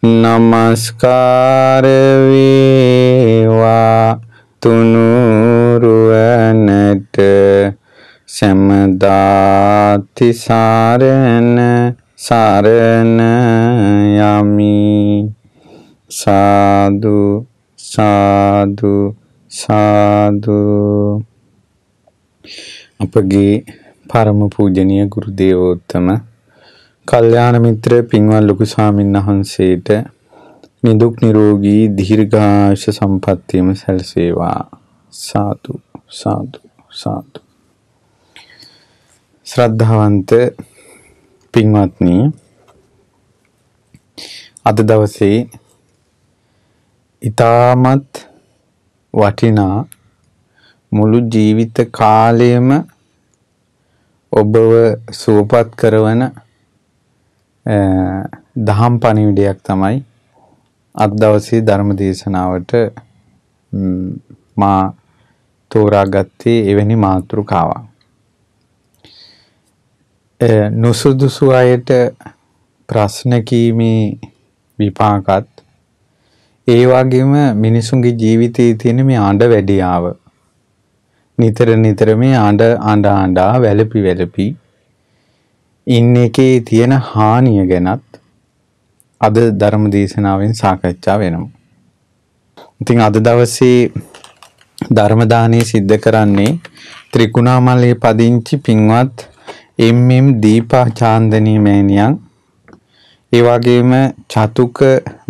නමස්කාර වේවා තුනුරුවනට සමදාති සාරණ සාරණ යමි සාදු සාදු සාදු අපගේ පරම පූජනීය ගුරු දේවෝත්තම කල්යාණ මිත්‍ර පින්වත් ලොකු ස්වාමීන් වහන්සේට නිදුක් නිරෝගී දීර්ඝායුෂ සම්පන්නියම සැලසේවා සාදු සාදු සාදු ශ්‍රද්ධාවන්ත පින්වත්නි අද දවසේ ඊටමත් වටිනා මුළු ජීවිත කාලයම ඔබව සුවපත් කරවන දහම් පණිවිඩයක් තමයි අද දවසේ ධර්ම දේශනාවට මා තෝරාගත්තේ එවැනි මාතෘකාවක්. නුසුදුසු අයට ප්‍රශ්න කීමේ විපාකත් ඒ වගේම මිනිසුන්ගේ ජීවිතයේ තියෙන මේ ආඬ වැඩියාව නිතර නිතර මේ ආඬ ආඬ ආඬා වැළපි වැළපි ඉන් එකේ තියෙන හානිය ගැනත් අද ධර්ම දේශනාවෙන් සාකච්ඡා වෙනවා. ඉතින් අද දවසේ ධර්ම දානයේ සිද්ධ කරන්නේ ත්‍රිකුණාමලයේ පදිංචි පින්වත් එම්.එම්. දීපා චාන්දනී මෑණියන් ඒ වගේම චතුක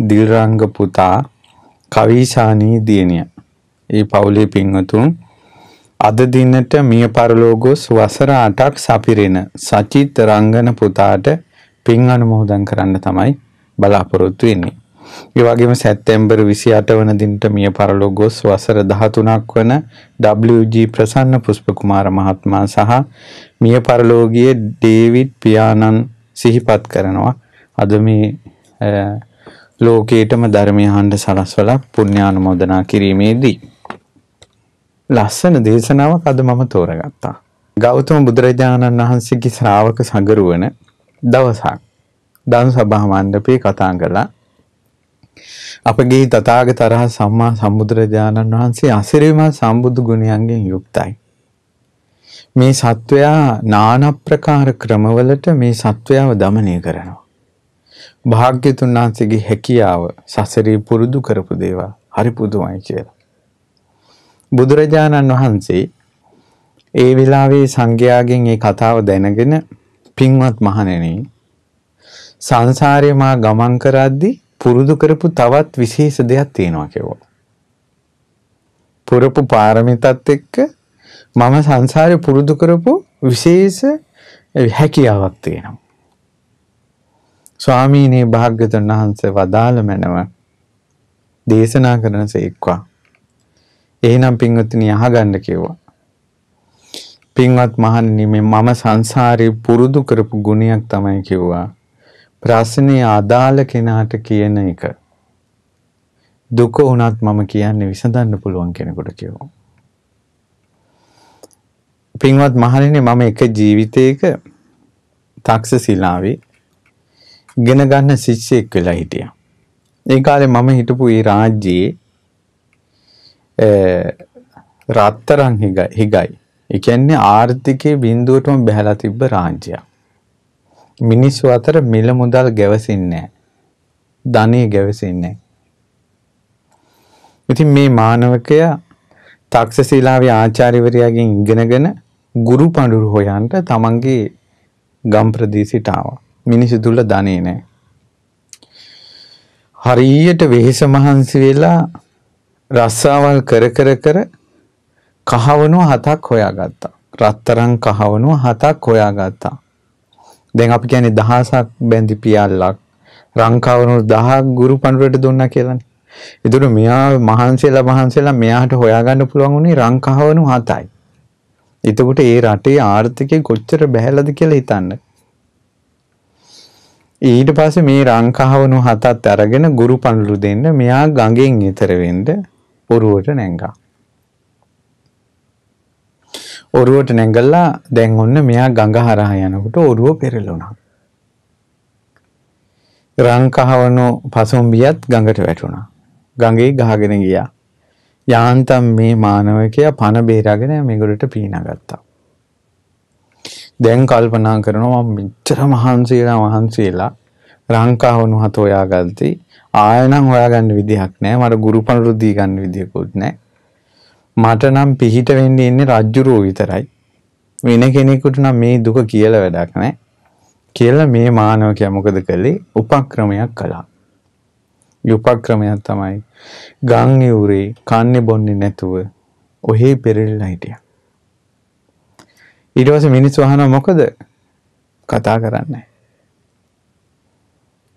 දිල්රංග පුතා කවිශානී දියණිය. ඒ පවුලේ පින්වතුන් අද දිනට මිය පරලෝගොස් වසර 8ක් සපිරෙන සචිත් රංගන පුතාට පින් අනුමෝදන් කරන්න තමයි බලාපොරොත්තු වෙන්නේ. ඒ වගේම සැප්තැම්බර් 28 වන දිනට මිය පරලෝගොස් වසර 13ක් වන WG ප්‍රසන්න පුෂ්පකුමාර මහත්මයා සහ මිය පරලෝගියේ ඩේවිඩ් පියානන් සිහිපත් කරනවා. අද මේ ලෝකේටම ධර්මය අහන්න සලස්වලා පුණ්‍යානුමෝදනා කිරීමේදී ලස්සන දේශනාවක් අද මම තෝරගත්තා. ගෞතම බුදුරජාණන් වහන්සේගේ ශ්‍රාවක සඟරුවන දවසක් දන් සභා මණ්ඩපේ කතා කළා. අපගේ තථාගත අරහ සම්මා සම්බුදුරජාණන් වහන්සේ අසිරිමත් සම්බුදු ගුණයන්ගෙන් යුක්තයි. මේ සත්වයා নানা ප්‍රකාර ක්‍රමවලට මේ සත්වයාව দমনය කරනවා. භාග්‍යතුන් වහන්සේගේ හැකියාව සසරේ පුරුදු කරපු දේවල් හරි පුදුමයි කියලා. බුදුරජාණන් වහන්සේ ඒ වෙලාවේ සංඝයාගෙන් මේ කතාව දැනගෙන පින්වත් මහණෙනි සංසාරේ මා ගමන් කරද්දී පුරුදු කරපු තවත් විශේෂ දෙයක් තියෙනවා කියලා. පුරපු පාරමිතත් එක්ක මම සංසාරේ පුරුදු කරපු විශේෂ හැකියාවක් තියෙනවා. ස්වාමීනි භාග්‍යතුන් වහන්සේ වදාළ මැනව දේශනා කරන සේක්වා එහෙනම් පින්වත්නි අහගන්න කිව්වා. පින්වත් මහන්නේ මේ මම සංසාරේ පුරුදු කරපු ගුණයක් තමයි කිව්වා. ප්‍රශ්නේ අදාළ කෙනාට කියන එක. දුක වුණත් මම කියන්නේ විසඳන්න පුළුවන් කෙනෙකුට කිව්වා. පින්වත් මහණෙනි මම එක ජීවිතයක 탁ස ශිලාවේ ඉගෙන ගන්න ශිෂ්‍යෙක් වෙලා හිටියා. ඒ කාලේ මම හිටපු ඒ රාජ්‍යයේ රත්තරන් හිගයි. එකන්නේ ආර්ථිකය බින්දුවටම බැහලා තිබ්බ රාජ්‍යයක්. මිනිස්සු අතර මිල මුදල් ගැවසින්නේ ධනය ගැවසින්නේ. ඉතින් මේ මානවකයා තක්ෂශීලාවේ ආචාර්යවරයාගෙන් ඉගෙනගෙන ගුරු පඬුරු හොයන්ට තමන්ගේ ගම් ප්‍රදේශයට ආවා. මිනිසු දුල ධනේ නැහැ. හරියට වෙහෙස මහන්සි වෙලා රස්සාවල් කර කර කර කහවණුව හතක් හොයාගත්තා. රත්තරන් කහවණුව හතක් හොයාගත්තා. දැන් අපි කියන්නේ දහසක් බැඳි පියල්ලක් රංකවණු 1000 ගුරු පඬුරට දුන්නා කියලානේ. ඒතර මෙයා මහන්සියලා මහන්සියලා මෙයාට හොයාගන්න පුළුවන් උනේ රංකහවණු 7යි. එතකොට ඒ රටේ ආර්ථිකය කොච්චර බැහැලාද කියලා හිතන්න. ඊට පස්සේ මේ රංකහවණු 7ත් අරගෙන ගුරු පඬුරු දෙන්න මෙයා ගඟෙන් ඈතර වෙන්න ඔරුවට නැංගා. ඔරුවට නැංගල්ලා දැන් ඔන්න මෙයා ගඟ හරහා යනකොට ඔරුව පෙරළුණා. රන් කහවණු පසුම්බියත් ගඟට වැටුණා. ගඟේ ගහගෙන ගියා. යාන්තම් මේ මානවකයා පණ බේරාගෙන මේගොල්ලට පීනගත්තා. දැන් කල්පනා කරනවා මම මෙච්චර මහන්සියලා මහන්සියලා රංකාවණු හත හොයාගත්තී ආයෙනම් හොයාගන්න විදිහක් නෑ. මට ගුරු පණුරු දී ගන්න විදිහකුත් නෑ. මට නම් පිහිට වෙන්න ඉන්නේ රජ්ජුරුව විතරයි. වෙන කෙනෙකුට නම් මේ දුක කියලා වැඩක් නෑ. කියලා මේ මානවකයා මොකද කළේ? උපක්‍රමයක් කළා. උපක්‍රමයක් තමයි ගම් යුරේ කන්නේ බොන්නේ නැතුව ඔහේ පෙරෙල්ලා හිටියා. ඊට පස්සේ මිනිස්සු අහනවා මොකද කතා කරන්නේ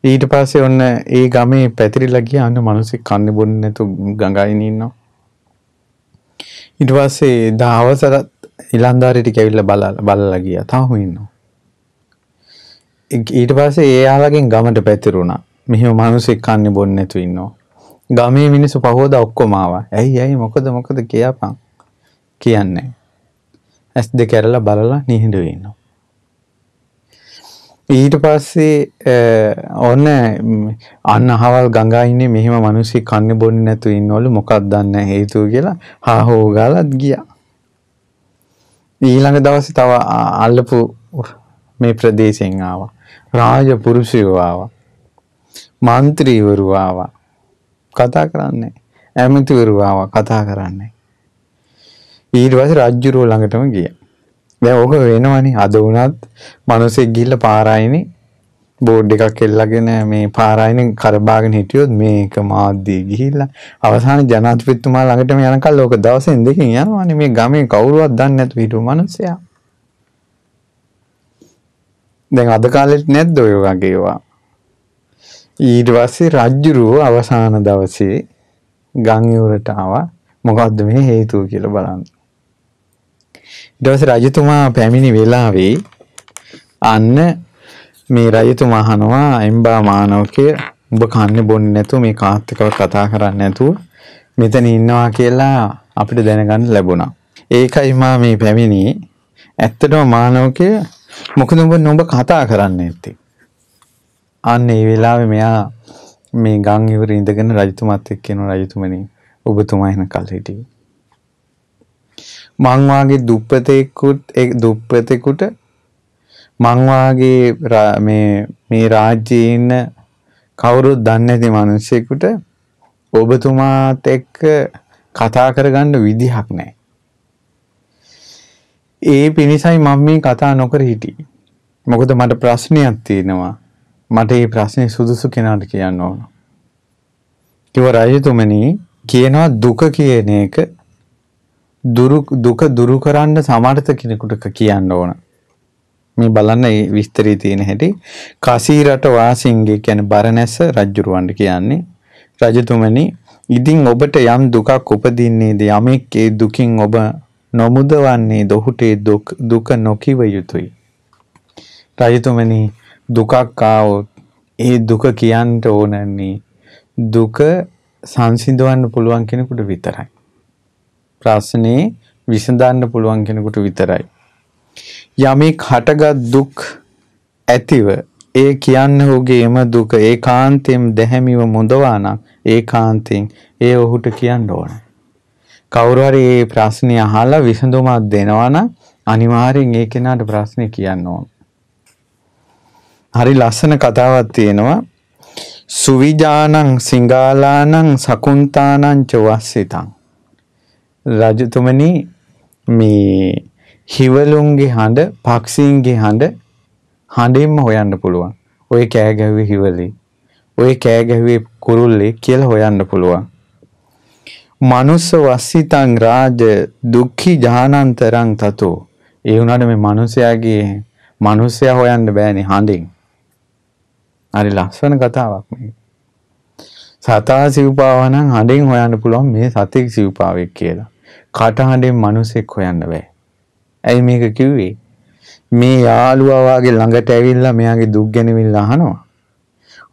ඊට පස්සේ ඔන්න ඒ ගමේ පැතිරිලා ගියා අන්න මිනිස්සු කන්න බොන්නේ නැතු ගඟයින් ඉන්නවා. ඊට පස්සේ දවසට ඉලන්දාරි ටික ඇවිල්ලා බලලා බලලා ගියා. තාම ඉන්නවා. ඊට පස්සේ එයාලගෙන් ගමට පැතිරුණා. මෙහෙම මිනිස්සු කන්න බොන්නේ නැතු ඉන්නවා. ගමේ මිනිස්සු පහෝදා ඔක්කොම ආවා. ඇයි ඇයි මොකද මොකද කියපන්. කියන්නේ. ඇස් දෙක ඇරලා බලලා නිහඬ වෙනවා. ඊට පස්සේ ඔන්න අන්න අහවල් ගඟා ඉන්නේ මෙහෙම මිනිස්සු කන්නේ බොන්නේ නැතු ඉන්නවලු මොකක්ද දන්නේ හේතුව කියලා හා හෝ ගාලත් ගියා. ඊළඟ දවසේ තව අල්ලපු මේ ප්‍රදේශයෙන් ආවා. රාජපුරුෂයෝ ආවා. മന്ത്രിවරු ආවා. කතා කරන්නේ. ඇමතිවරු ආවා කතා කරන්නේ. ඊට පස්සේ රජුරෝ ළඟටම ගියා. දැන් ඕක වෙනවනේ අද වුණත් මිනිස්සෙක් ගිහිල්ලා පාරායිනේ බෝඩ් එකක් එල්ලගෙන මේ පාරායිනේ කරබාගෙන හිටියොත් මේක මාධ්‍ය ගිහිල්ලා අවසාන ජනාධිපතිතුමා ළඟටම යනකල් ඕක දවසෙන් දෙකකින් යනවානේ මේ ගමේ කවුරුවත් දන්නේ නැතුව හිටු මිනිස්සයා දැන් අද කාලෙත් නැද්ද ඔය වගේ ඒවා ඊට පස්සේ රජ්ජුරුව අවසාන දවසේ ගංයුරට ආවා මොකද්ද මේ හේතුව කියලා බලන්න දවස රජතුමා පැමිණි වෙලාවේ අන්න මේ රජතුමා අහනවා එම්බා මානවකය ඔබ කන්නේ බොන්නේ නැතුව මේ කාත්තකව කතා කරන්නේ නැතුව මෙතන ඉන්නවා කියලා අපිට දැනගන්න ලැබුණා. ඒකයි මා මේ පැමිණි ඇත්තටම මානවකය මොකද ඔබ නොබ කතා කරන්න ඇත්තේ. අන්න ඒ වෙලාවේ මෙයා මේ ගම් ඉවර ඉඳගෙන රජතුමත් එක්ක යන රජතුමනි ඔබතුමා එන කල් හිටියේ. මං වාගේ දුප්පතෙකුත් ඒ දුප්පතෙකුට මං වාගේ මේ මේ රාජ්‍යයේ ඉන්න කවුරුත් දන්නේ නැති මිනිසෙකුට ඔබතුමාත් එක්ක කතා කරගන්න විදිහක් නැහැ. ඒ පිණිසයි මම මේ කතා නොකර හිටියේ. මොකද මට ප්‍රශ්නයක් තියෙනවා. මට මේ ප්‍රශ්නේ සුදුසු කෙනාට කියන්න ඕන. කිව රජතුමනි කියනවා දුක කියන එක දුක දුරු කරන්න සමර්ථ කෙනෙකුට කියන්න ඕන. මේ බලන්න මේ විස්තරී තියෙන හැටි කසීරට වාසින්ගේ කියන්නේ බරණැස රජුරවන්ට කියන්නේ රජතුමනි ඉතින් ඔබට යම් දුකක් උපදින්නේද යමෙක් ඒ දුකින් ඔබ නොමුදවන්නේ දොහුටේ දුක් දුක නොකිව යුතුයි රජතුමනි දුකක් ආවොත් ඒ දුක කියන්න ඕනන්නේ දුක සංසිඳවන්න පුළුවන් කෙනෙකුට විතරයි ප්‍රශ්නේ විසඳන්න පුළුවන් කෙනෙකුට විතරයි. යමෙක් හටගත් දුක් ඇතිව ඒ කියන්නේ ඔහුගේම දුක ඒකාන්තයෙන් දැහැමිව මුදවා නම් ඒකාන්තයෙන් ඒ ඔහුට කියන්න ඕනේ. කවුරු හරි මේ ප්‍රශ්නේ අහලා විසඳුමක් දෙනවා නම් අනිවාර්යෙන් ඒ කෙනාට ප්‍රශ්නේ කියන්න ඕනේ. හරි ලස්සන කතාවක් තියෙනවා. සුවිජානං සිංගාලානං සකුන්තානං ච වස්සිතං රජතුමනි මේ හිවලුන්ගේ හඬ පක්ෂීන්ගේ හඬ හඬින්ම හොයන්න පුළුවන්. ඔය කෑ ගැහුවේ හිවලේ. ඔය කෑ ගැහුවේ කුරුල්ලේ කියලා හොයන්න පුළුවන්. මනුස්ස වස්සිතං රාජ දුක්ඛි ජානන්තරං තතෝ. ඒ වුණාට මේ මිනිසයාගේ මිනිසයා හොයන්න බෑනේ හඬින්. හරි ලස්සන කතාවක් මේක. සතා සිව්පාවා නම් හඬින් හොයන්න පුළුවන් මේ සතෙක් සිව්පාවෙක් කියලා. කටහඬෙන් මිනිසෙක් හොයන්න බෑ. ඇයි මේක කිව්වේ? මේ යාළුවා වගේ ළඟට ඇවිල්ලා මෙයාගේ දුක් ගැනවිල්ලා අහනවා.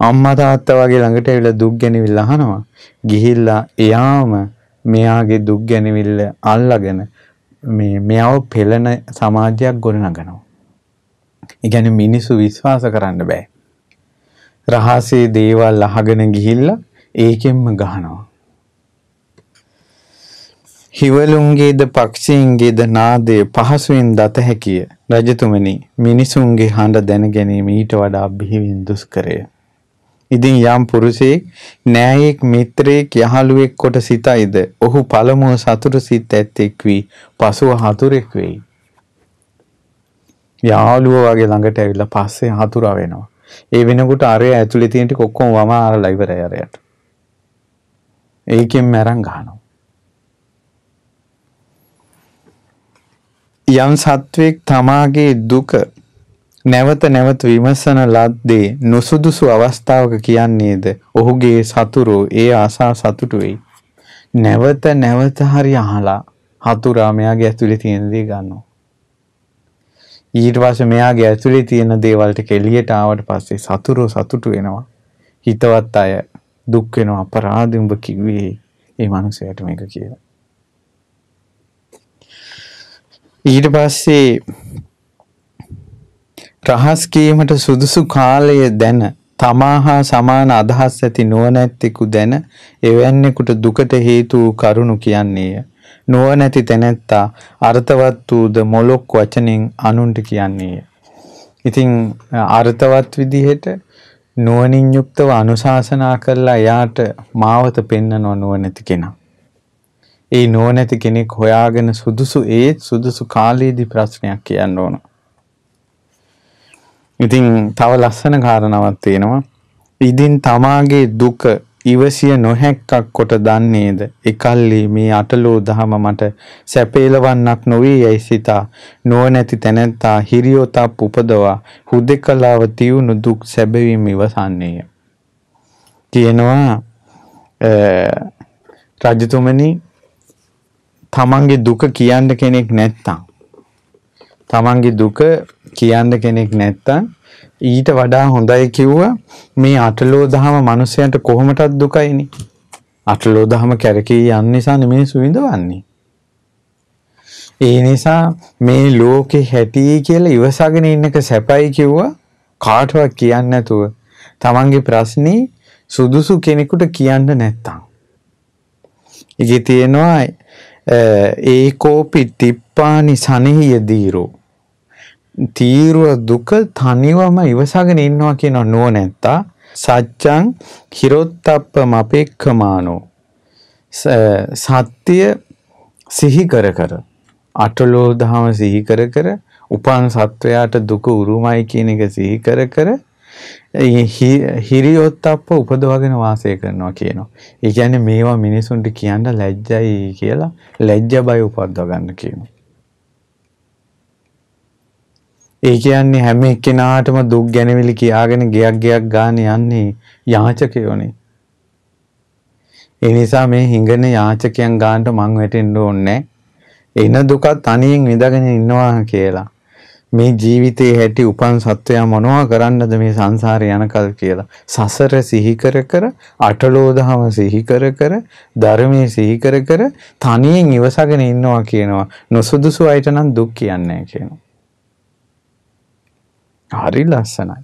අම්මා තාත්තා වගේ ළඟට ඇවිල්ලා දුක් ගැනවිල්ලා අහනවා. ගිහිල්ලා එයාම මෙයාගේ දුක් ගැනවිල්ල අල්ලාගෙන මේ මෙයව පෙළෙන සමාජයක් ගොඩනගනවා. ඉගැන මිනිස්සු විශ්වාස කරන්න බෑ. රහසේ දේවල් අහගෙන ගිහිල්ලා ඒකෙන්ම ගහනවා. හිවලුන්ගේද පක්ෂීන්ගේද නාදය පහසුවෙන් දත හැකිය. රජතුමනි මිනිසුන්ගේ හඬ දැනගැනීම ඊට වඩා බිහිවින් දුෂ්කරය. ඉතින් යම් පුරුෂයෙක් නෑයෙක් මිත්‍රයෙක් යහළුවෙක් කොට සිතයිද ඔහු පළමුව සතුට සිත් ඇත්තෙක් වී පසුව හතුරෙක් වෙයි. යාළුව වගේ ළඟට ඇවිල්ලා පස්සේ හතුරා වෙනවා. ඒ වෙනකොට අරය ඇතුලේ තියෙන ටික ඔක්කොම වමාරලා ඉවරයි අරයට. ඒකෙන් මරන් ගන්නවා. යම් සත්වෙක් තමාගේ දුක නැවත නැවත විමසන ලද්දේ නුසුදුසු අවස්ථාවක කියන්නේද ඔහුගේ සතුරු ඒ ආසා සතුටු වෙයි. නැවත නැවත හරි අහලා හතුරා මෙයාගේ ඇතුලේ තියෙන දේ ගන්නවා. ඊට පස්සේ මෙයාගේ ඇතුලේ තියෙන දේවල් ටික එළියට ආවට පස්සේ සතුරු සතුටු වෙනවා. හිතවත් අය දුක් වෙනවා අපරාධ උඹ කිව්වේ ඒ මනුස්සයාට මේක කියලා. ඊට පස්සේ රහස් කීමට සුදුසු කාලය දැන තමා හා සමාන අදහස් ඇති නුවණැත්තෙකු දැන එවැන්නෙකුට දුකට හේතු කරුණු කියන්නේය. නුවණැති තැනැත්තා අර්ථවත් වූද මොලොක් වචනෙන් අනුන්ට කියන්නේය. ඉතින් අර්ථවත් විදිහට නුවණින් යුක්තව අනුශාසනා කරලා එයාට මාවත පෙන්නව නුවණැති කෙනා. ඒ නොනැති කෙනෙක් හොයාගෙන සුදුසු ඒ සුදුසු කාලයේදී ප්‍රශ්නයක් කියන්න ඕන. ඉතින් තව ලස්සන කාරණාවක් තියෙනවා. ඉදින් තමාගේ දුක ඉවසිය නොහැක්කක් කොට දන්නේද එකල්ලි මේ අටලෝ දහම මට සැපේලවන්නක් නොවේ යැයි සිතා නොනැති තැනැත්තා හිරියෝතප් උපදවා හුදෙකලාව තියුණු දුක් සැබවීම ඉවසන්නේය කියනවා රජතුමනි තමන්ගේ දුක කියන්න කෙනෙක් නැත්තම් තමන්ගේ දුක කියන්න කෙනෙක් නැත්තම් ඊට වඩා හොඳයි කිව්වා මේ අටලෝ දහම මිනිසයන්ට කොහොමටත් දුකයිනේ. අටලෝ දහම කැරකී යන්න නිසා මේ සුවිඳවන්නේ. ඒ නිසා මේ ලෝකේ හැටි කියලා ඉවසගෙන ඉන්නක සැපයි කිව්වා කාටවත් කියන්නේ නැතුව. තමන්ගේ ප්‍රශ්නේ සුදුසු කෙනෙකුට කියන්න නැත්තම්. ඒකේ තියෙනවා ඒකෝපි තිප්පානි සනෙහිය දීරෝ තීරුව දුක තනිවම ඉවසගෙන ඉන්නවා කියන නුවණැත්තා සත්‍යං හිරොත්තප්පම අපේක්ඛමානෝ සත්‍ය සිහි කර කර අටලෝ දහම සිහි කර කර උපන් සත්වයාට දුක උරුමයි කියන එක සිහි කර කර හිරියොත්ප්ප උපදවගෙන වාසය කරනවා කියනවා. ඒ කියන්නේ මේවා මිනිසුන්ට කියන්න ලැජ්ජයි කියලා ලැජ්ජ බය උපද්දව ගන්න කියනවා. ඒ කියන්නේ හැම එක්කෙනාටම දුක් ගැනවිලි කියාගෙන ගයක් ගයක් ගන්න යන්නේ යාචකයෝනේ. ඒ නිසා මේ හිඟන යාචකයන් ගන්නට මං වැටෙන්න ඕනේ. එන දුකත් තනියෙන් විඳගෙන ඉන්නවා කියලා. මේ ජීවිතයේ හැටි උපන් සත්වයා මොනවා කරන්නද මේ සංසාරේ යනකල් කියලා. සසර සිහි කර කර, අටලෝධහම සිහි කර කර, ධර්මයේ සිහි කර කර තනියෙන් ඉවසගෙන ඉන්නවා කියනවා. නොසුදුසු අයට නම් දුක් කියන්නේ කියනවා. හරි ලස්සනයි.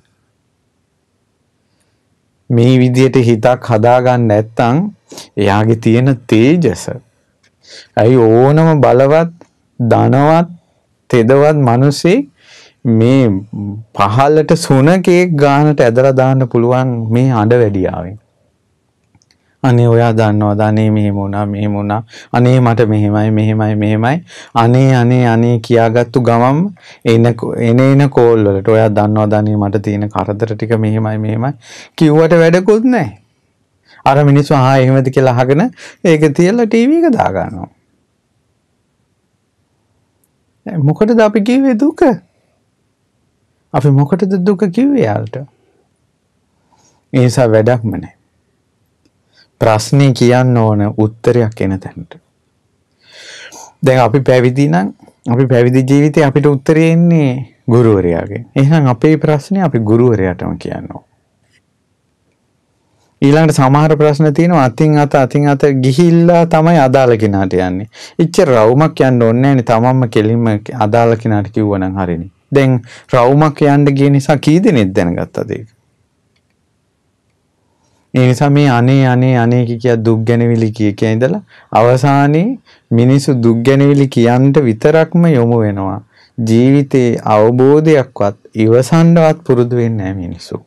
මේ විදියට හිතක් හදාගන්න නැත්නම් එයාගේ තියෙන තේජස ඇයි ඕනම බලවත් ධනවත් තෙදවත් මිනිසෙක් මේ පහලට සුනකෙක් ගානට ඇදලා දාන්න පුළුවන් මේ අඬ වැඩියාවෙන්. අනේ ඔයා දන්නවද අනේ මෙහෙම වුණා මෙහෙම වුණා අනේ මට මෙහෙමයි මෙහෙමයි මෙහෙමයි අනේ අනේ අනේ කියාගත්තු ගමම් එන එන එන කෝල් වලට ඔයා දන්නවද අනේ මට තියෙන කරදර ටික මෙහෙමයි මෙහෙමයි කිව්වට වැඩකුත් නැහැ අර මිනිස්සු ආ එහෙමද කියලා අහගෙන ඒක තියලා ටීවී එක දාගන්නවා මොකටද අපි කිව්වේ දුක අපි මොකටද දුක කිව්වේ යාලට? ඒ නිසා වැඩක්ම නැහැ. ප්‍රශ්නේ කියන්න ඕන උත්තරයක් එන තැනට. දැන් අපි පැවිදි නම් අපි පැවිදි ජීවිතේ අපිට උත්තරේ එන්නේ ගුරුවරයාගෙන්. එහෙනම් අපේ ප්‍රශ්නේ අපි ගුරුවරයාටම කියන්න ඕන. ඊළඟට සමහර ප්‍රශ්න තියෙනවා අතින් අත අතින් අත ගිහිල්ලා තමයි අදාළ කෙනාට යන්නේ. ඉච්චර රවුමක් යන්න ඕනේ නැනේ. තමන්ම කෙලින්ම අදාළ කෙනාට කිව්වනම් හරිනේ. දැන් රවුමක් යන්න ගිය නිසා කී දෙනෙක් දැනගත්තද ඒක? ඒ නිසා මේ අනේ අනේ අනේ කිය දුක් ගැනවිලි කිය කිය ඉඳලා අවසානයේ මිනිසු දුක් ගැනවිලි කියන්න විතරක්ම යොමු වෙනවා. ජීවිතේ අවබෝධයක්වත් ඉවසන්නවත් පුරුදු වෙන්නේ නැහැ මිනිසු.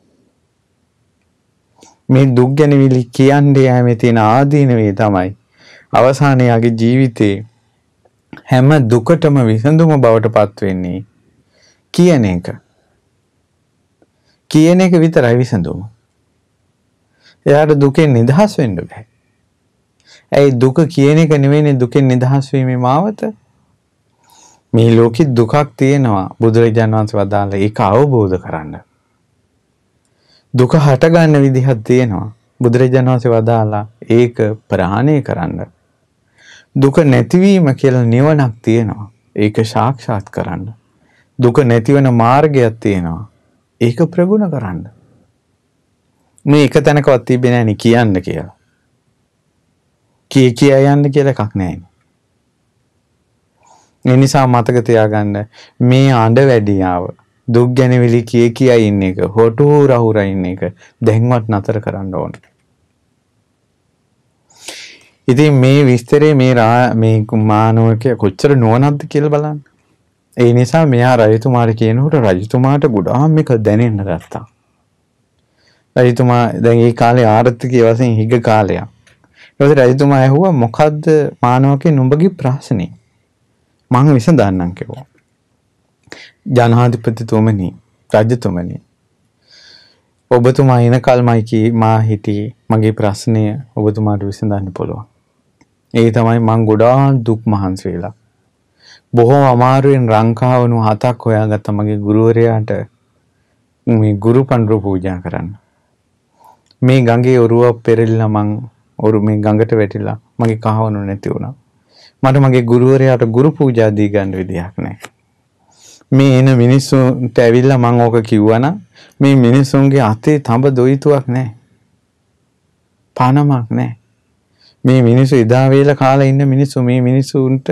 මේ දුක් ගැනවිලි කියන්නේ යෑමේ තියෙන ආදීනවේ තමයි අවසානයේ ආගේ ජීවිතේ හැම දුකටම විසඳුම බවට පත් වෙන්නේ කියන එක. කියන එක විතරයි විසඳුම. එයාට දුකෙන් නිදහස් වෙන්න බෑ. ඇයි දුක කියන එක නෙවෙයිනේ දුකෙන් නිදහස් වීමේ මාවත? මේ ලෝකෙ දුකක් තියෙනවා බුදුරජාණන් වහන්සේ වදාළ ඒක අවබෝධ කරන්න. දුක හටගන්න විදිහක් තියෙනවා බුදුරජාණන් වහන්සේ වදාලා ඒක ප්‍රහාණය කරන්න. දුක නැතිවීම කියලා නිවනක් තියෙනවා. ඒක සාක්ෂාත් කරන්න. දුක නැති වෙන මාර්ගයක් තියෙනවා. ඒක ප්‍රගුණ කරන්න. මේ එක තැනකවත් තිබෙන්නේ නැණි කියන්න කියලා. කී කියා යන්න කියලා එකක් නැහැ. ඒ නිසා මතක තියාගන්න මේ අඬ වැඩියාව දුක් ගැනවිලි කිය කියා ඉන්න එක හොටු රහුර ඉන්න එක දැන්වත් නතර කරන්න ඕන. ඉතින් මේ විස්තරේ මේ මේ මානවකයා කොච්චර නුවණක්ද කියලා බලන්න. ඒ නිසා මෙයා රජතුමාට කියනකොට රජතුමාට ගොඩාක් මේක දැනෙන්න ගත්තා. රජතුමා දැන් ඒ කාලේ ආර්ථිකයේ වශයෙන් හිග කාලයක්. ඊට රජතුමා ඇහුවා මොකද්ද මානවකේ නුඹගේ ප්‍රශ්නේ? මම විසඳන්නම් කිව්වා. ජනාධිපතිතුමනි, රජතුමනි. ඔබතුමා එනකල් මයි කී මා හිටියේ මගේ ප්‍රශ්නය ඔබතුමාට විසඳන්න පුළුවන්. ඒ තමයි මං ගොඩාක් දුක් මහන්සි වෙලා බොහොම අමාරුවෙන් රංකාවනු හතක් හොයාගත්ත මගේ ගුරුවරයාට මේ ගුරු පණ්ඩුරු පූජා කරන්න. මේ ගඟේ ඔරුව පෙරෙල්ල මං ඔරු මේ ගඟට වැටිලා මගේ කහවනු නැති වුණා. මට මගේ ගුරුවරයාට ගුරු පූජා දී ගන්න විදියක් නැහැ. මේ එන මිනිස්සුන්ට ඇවිල්ලා මං ඕක කිව්වනම් මේ මිනිස්සුන්ගේ අතේ තඹ දොයිතුවක් නැහැ. පණමක් නැහැ. මේ මිනිස්සු එදා වේල කාලේ ඉන්න මිනිස්සු මේ මිනිස්සුන්ට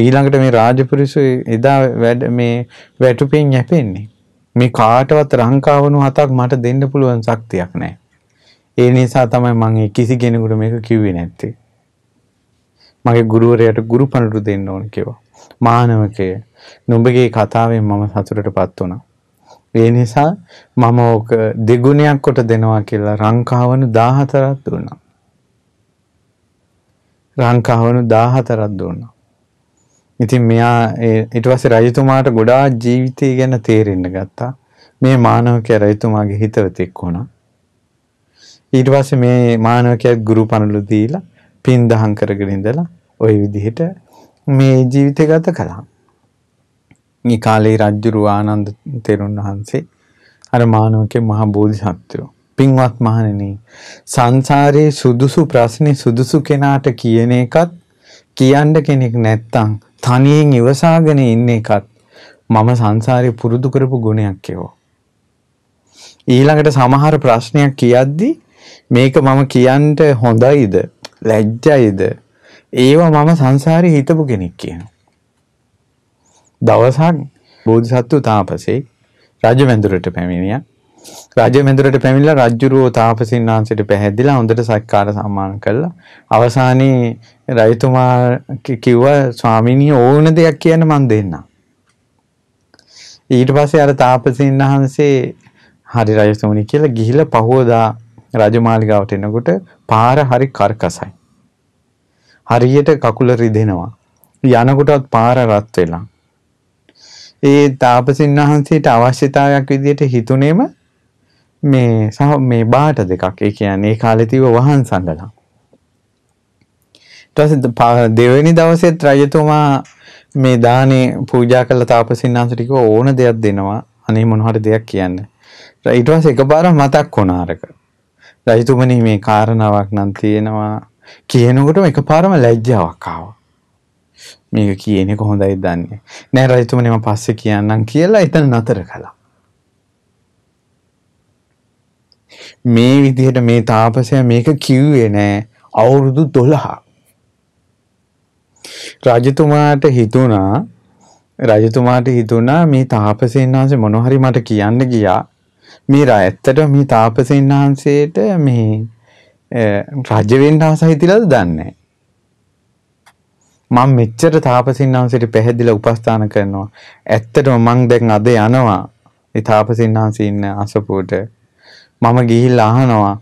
ඊළඟට මේ රාජපුරුෂ එදා වැඩ මේ වැටුපෙන් යැපෙන්නේ. මේ කාටවත් රංකාවණු හතක් මට දෙන්න පුළුවන් ශක්තියක් නැහැ. ඒ නිසා තමයි මම කිසි කෙනෙකුට මේක කිව්වේ නැත්තේ. මගේ ගුරුවරයාට ගුරුපණුරු දෙන්න ඕන කිව්වා. මානවකය. නුඹගේ කතාවෙන් මම සතුටටපත් වුණා. ඒ නිසා මම ඕක දෙගුණයක් කොට දෙනවා කියලා රංකාවණු 14ක් දුන්නා. ලංකාවනු 14ක් දුන්නා. ඉතින් මෙයා ඊට පස්සේ රජතුමාට ගොඩාක් ජීවිතය ගැන තේරෙන්න ගත්තා. මේ මානවකයා රජතුමාගේ හිතවතෙක් වුණා. ඊට පස්සේ මේ මානවකයාට ගුරු පනලු දීලා පින් දහම් කරගෙන ඉඳලා ওই විදිහට මේ ජීවිතය ගත කළා. මේ කාලේ රජුරු ආනන්ද තෙරුන් වහන්සේ අර මානවකේ මහ බෝධිසත්වෝ පින්වත් මහණෙනි සංසාරයේ සුදුසු ප්‍රශ්නේ සුදුසු කෙනාට කියන එකත් කියන්න කෙනෙක් නැත්තම් තනියෙන් ඉවසාගෙන ඉන්න එකත් මම සංසාරේ පුරුදු කරපු ගුණයක් ඒව. ඊළඟට සමහර ප්‍රශ්නයක් කියද්දි මේක මම කියන්න හොඳයිද ලැජ්ජයිද ඒවා මම සංසාරේ හිතපු කෙනෙක් කියනවා. දවසක් බෝධිසත්ව තාපසේ රජවැඳුරට පැමිණියා රජ මැදුරට පැමිණිලා රජ්ජුරුව තාපසින් වහන්සේට පැහැදිලා හොඳට සත්කාර සම්මාන කළා. අවසානයේ රජතුමා කිව්වා ස්වාමිනිය ඕන දෙයක් කියන්න මන් දෙන්නම්. ඊට පස්සේ අර තාපසින් වහන්සේ හරි රජතුමනි කියලා ගිහිල්ලා පහවදා රජමාලිගාවට එනකොට පාර හරි කර්කසයි. හරියට කකුල රිදෙනවා. යනකොටත් පාර රත් වෙලා. ඒ තාපසින් වහන්සේට අවශ්‍යතාවයක් විදිහට හිතුනේම මේ සහ මේ බාට දෙකක් ඒ කියන්නේ ඒ කාලේ තිබ්බ වහන්සඳලා ඊට පස්සේ දෙවෙනි දවසෙත් රජතුමා මේ දානේ පූජා කළ තාපසින්නාන්ස ටික ඕන දෙයක් දෙනවා අනේ මොන හරි දෙයක් කියන්න ඊට පස්සේ එකපාරක් මතක් වුණා අරක රජතුමනි මේ කාරණාවක් නම් තියෙනවා කියනකොටම එකපාරම ලැජ්ජාවක් ආවා. මේක කියන්නේ කොහොඳයි දන්නේ. නෑ රජතුමනි මම පස්සේ කියන්නම් කියලා එතන නතර කළා. මේ විදිහට මේ තාපසය මේක කිව්වේ නෑ අවුරුදු 12. රජතුමාට හිතුණා රජතුමාට හිතුණා මේ තාපසයන් වහන්සේ මොන හරි මට කියන්න ගියා. මේ ඇත්තට මේ තාපසයන් වහන්සේට මේ රජ වෙන්න ආසයි තියලාද දන්නේ මම මෙච්චර තාපසයන් වහන්සේට පැහැදිලා උපස්ථාන කරනවා. ඇත්තටම මං දැන් අද යනවා. ඒ තාපසයන් වහන්සේ ඉන්න අසපුවට මම ගිහිල්ලා අහනවා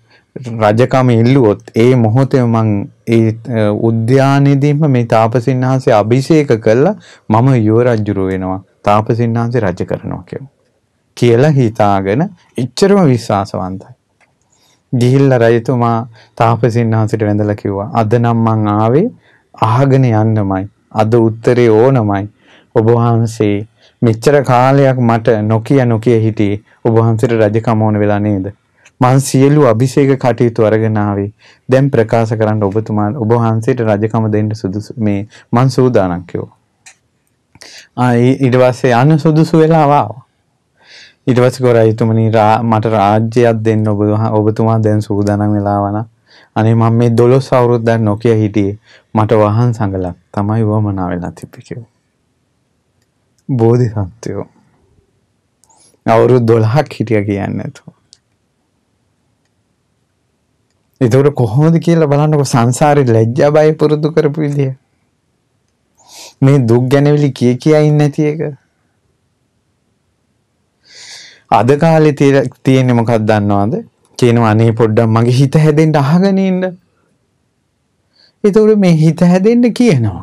රජකම ඉල්ලුවොත් ඒ මොහොතේ මං ඒ උද්‍යානයේදීම මේ තාපසින්හන්සේ අභිෂේක කළා මම යුවරජුරු වෙනවා තාපසින්හන්සේ රජ කරනවා කියමු කියලා හිතාගෙන එච්චරම විශ්වාසවන්තයි ගිහිල්ලා රජතුමා තාපසින්හන්සේට වැඳලා කිව්වා අද නම් මං ආවේ අහගෙන යන්නමයි අද උත්තරේ ඕනමයි ඔබ වහන්සේ මෙච්චර කාලයක් මට නොකිය නොකිය හිටියේ ඔබ වහන්සේට රජකම ඕන වෙලා නේද මං සියලු අභිෂේක කටයුතු අරගෙන ආවේ. දැන් ප්‍රකාශ කරන්න ඔබතුමා ඔබ වහන්සේට රජකම දෙන්න සුදුසු මේ මං සූදානම් කිව්වා. ආ ඊට පස්සේ යන්න සුදුසු වෙලාව ආවා. ඊට පස්සේ ගොරයිතුමනි මට රාජ්‍යයක් දෙන්න ඔබ ඔබතුමා දැන් සූදානම් වෙලා වනා. අනේ මම මේ 12 අවුරුද්දක් නොකිය හිටියේ. මට වහන් සංගලක් තමයි වමනා වෙලා තිබ්බේ කිව්වා. බෝධිසත්වයෝ අවුරුදු 12ක් හිටියා කියන්නේ නැතුව. ඒතකොට කොහොමද කියලා බලන්නකො සංසාරේ ලැජ්ජා බය පුරුදු කරපු විදිය. මේ දුක් ගැනවිලි කිය කියා ඉන්නේ නැති එක. අද කාලේ තියෙන්නේ මොකක්ද දන්නවද? කියනවා අනේ පොඩ්ඩක් මගේ හිත හැදෙන්න අහගෙන ඉන්න. ඒතකොට මේ හිත හැදෙන්න කියනවා.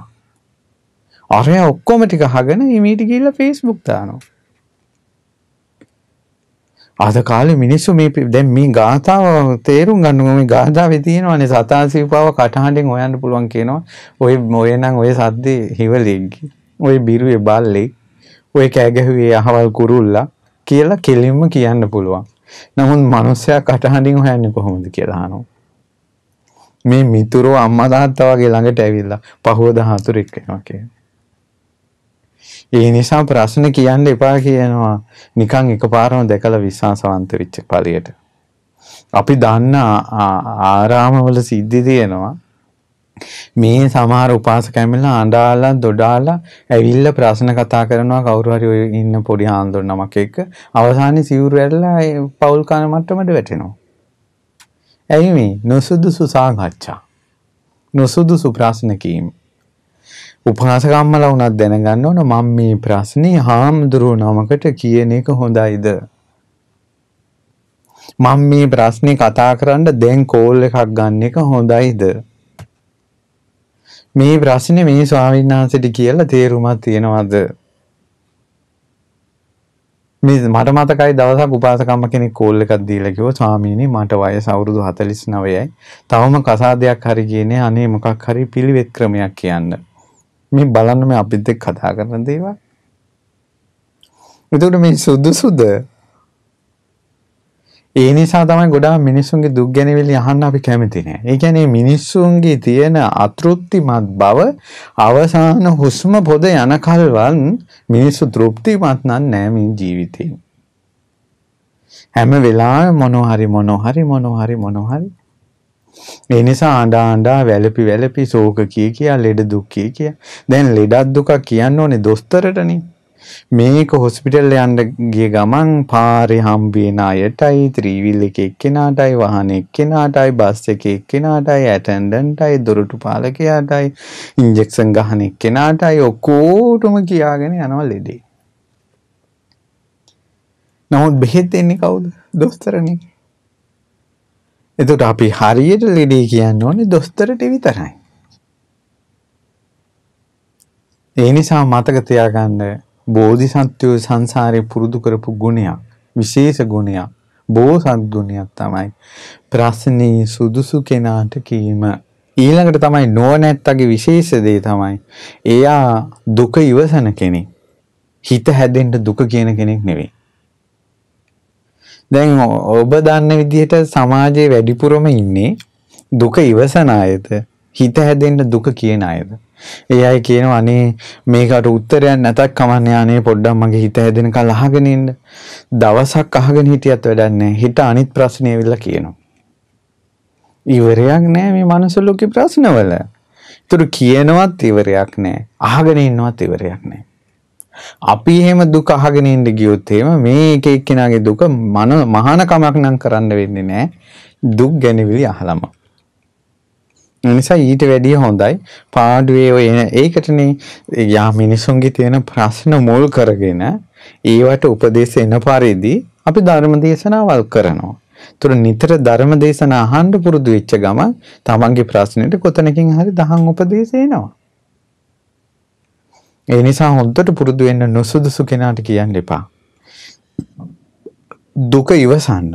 අරයා ඔක්කොම ටික අහගෙන ඉමීට ගිහිල්ලා Facebook දානවා. අද කාලේ මිනිස්සු මේ දැන් මේ ගාථාව තේරුම් ගන්න මේ ගාථාවේ තියෙනවානේ සතා සිව්පාව කටහඬෙන් හොයන්න පුළුවන් කියනවා. ඔය ඔය නම් ඔය සද්දේ හිවලෙක්ගේ. ඔය බිරුවේ බල්ලේ. ඔය කෑ ගැහුවේ අහවල් කුරුල්ලා කියලා කෙලින්ම කියන්න පුළුවන්. නමුත් මිනිස්සයා කටහඬින් හොයන්නේ කොහොමද කියලා අහනවා. මේ මිතුරු අම්මා තාත්තා වගේ ළඟට ඇවිල්ලා පහුවද හතුරෙක් වෙනවා කියන්නේ. ඒ නිසා ප්‍රශ්න කියන්න එපා කියනවා නිකන් එකපාරම දැකලා විශ්වාසවන්ත වෙච්ච ඵලයට. අපි දන්න ආරාමවල සිද්ධි තියෙනවා මේ සමහර උපාසකයන්ලා අඬාලා දොඩාලා ඇවිල්ලා ප්‍රශ්න කතා කරනවා කවුරු හරි ඔය ඉන්න පොඩි ආන්දෝලන නමක් එක්ක අවසානයේ සිවුරු ඇරලා පෞල් කන මට්ටමට වැටෙනවා. ඇයි මේ නොසුදුසු සාකච්ඡා නොසුදුසු ප්‍රශ්න කීම උපාසකම්මලා වුණත් දැනගන්න ඕන මම මේ ප්‍රශ්නේ හාමුදුරුවෝ නමකට කියන එක හොඳයිද? මම මේ ප්‍රශ්නේ කතා කරන්න දැන් කෝල් එකක් ගන්න එක හොඳයිද? මේ ප්‍රශ්නේ මේ ස්වාමීන් වහන්සේට කියලා තේරුමක් තියෙනවද? මේ මට මතකයි දවසක් උපාසකම්ම කෙනෙක් කෝල් එකක් දීලා කිව්වා ස්වාමීනි මට වයස අවුරුදු 49යි. තවම කසාදයක් හරි කියන්නේ අනේ මොකක් හරි පිළිවෙත් ක්‍රමයක් කියන්න. මේ බලන්න මේ අපිත් එක්ක කතා කරන දේවල්. එතකොට මේ සුදුසුද? ඒ නිසා තමයි ගොඩාක් මිනිස්සුන්ගේ දුක් ගැනවිලි අහන්න අපි කැමති නෑ. ඒ කියන්නේ මිනිස්සුන්ගේ තියෙන අතෘප්තිමත් බව අවසාන හුස්ම පොද යනකල්වන් මිනිස්සු තෘප්තිමත් නෑ මේ ජීවිතේ. හැම වෙලාවෙම මොනවා හරි මොනවා හරි මොනවා හරි මොනවා හරි ඒ නිසා ආඬා ආඬා වැළපි වැළපි ශෝක කී කියා ලෙඩ දුක් කී කියා. දැන් ලෙඩක් දුකක් කියන්න ඕනේ දොස්තරටනේ. මේක හොස්පිටල් යන්න ගිය ගමන් පාරේ හම්බ වෙන අයටයි ත්‍රිවිල් එක එක්කෙනාටයි වාහන එක්කෙනාටයි බස් එක එක්කෙනාටයි ඇටෙන්ඩන්ටයි දොරටු පාලකයාටයි ඉන්ජෙක්ෂන් ගහන එක්කෙනාටයි ඔක්කොටම කියාගෙන යනවා ලෙඩේ. නමුත් බෙහෙත් දෙන්නේ කවුද? දොස්තරනේ. එතකොට අපි හරියට ලෙඩේ කියන්න ඕනේ දොස්තරට විතරයි. ඒ නිසා මතක තියාගන්න බෝධිසත්වෝ සංසාරේ පුරුදු කරපු ගුණයක්, විශේෂ ගුණයක්, බෝසත් ගුණයක් තමයි ප්‍රශ්නේ සුදුසු කෙනාට කීම. ඊළඟට තමයි නොනැත්තගේ විශේෂ දේ තමයි එයා දුක ඉවසන කෙනෙක්. හිත හැදෙන්න දුක කියන කෙනෙක් නෙවෙයි. දැන් ඔබ දන්න විදිහට සමාජයේ වැඩිපුරම ඉන්නේ දුක ඉවසන අයද හිත හැදෙන්න දුක කියන අයද ඒ අය කියනවා අනේ මේකට උත්තරයක් නැතක් කමන්නේ අනේ පොඩ්ඩක් මගේ හිත හැදෙනකල් අහගෙන ඉන්න දවසක් අහගෙන හිටියත් වැඩක් නැහැ හිත අනිත් ප්‍රශ්නේ ඇවිල්ලා කියනවා ඉවරයක් නැහැ මේ මනස ලෝකේ ප්‍රශ්නවල ඒතර කියනවත් ඉවරයක් නැහැ අහගෙන ඉන්නවත් ඉවරයක් නැහැ අපි එහෙම දුක අහගෙන ඉන්න ගියොත් එහෙම මේ එක එක්කෙනාගේ දුක මන මහාන කමක් නම් කරන්න වෙන්නේ නැහැ. දුක් ගැනවිලි අහලම. නිසා ඊට වැඩිය හොඳයි පාඩුවේ ඔය ඒකටනේ යා මිනිසුන්ගේ තියෙන ප්‍රශ්න මුල් කරගෙන ඒවට උපදේශ එන පරිදි අපි ධර්ම දේශනාවල් කරනවා. තුර නිතර ධර්ම දේශනා අහන්න පුරුදු වෙච්ච ගම තමන්ගේ ප්‍රශ්නෙට කොතනකින් හරි දහම් උපදේශ එනවා. ඒ නිසා හොද්දට පුරුදු වෙන්න නුසුදුසු කෙනාට කියන්න එපා. දුක ඉවසන්න.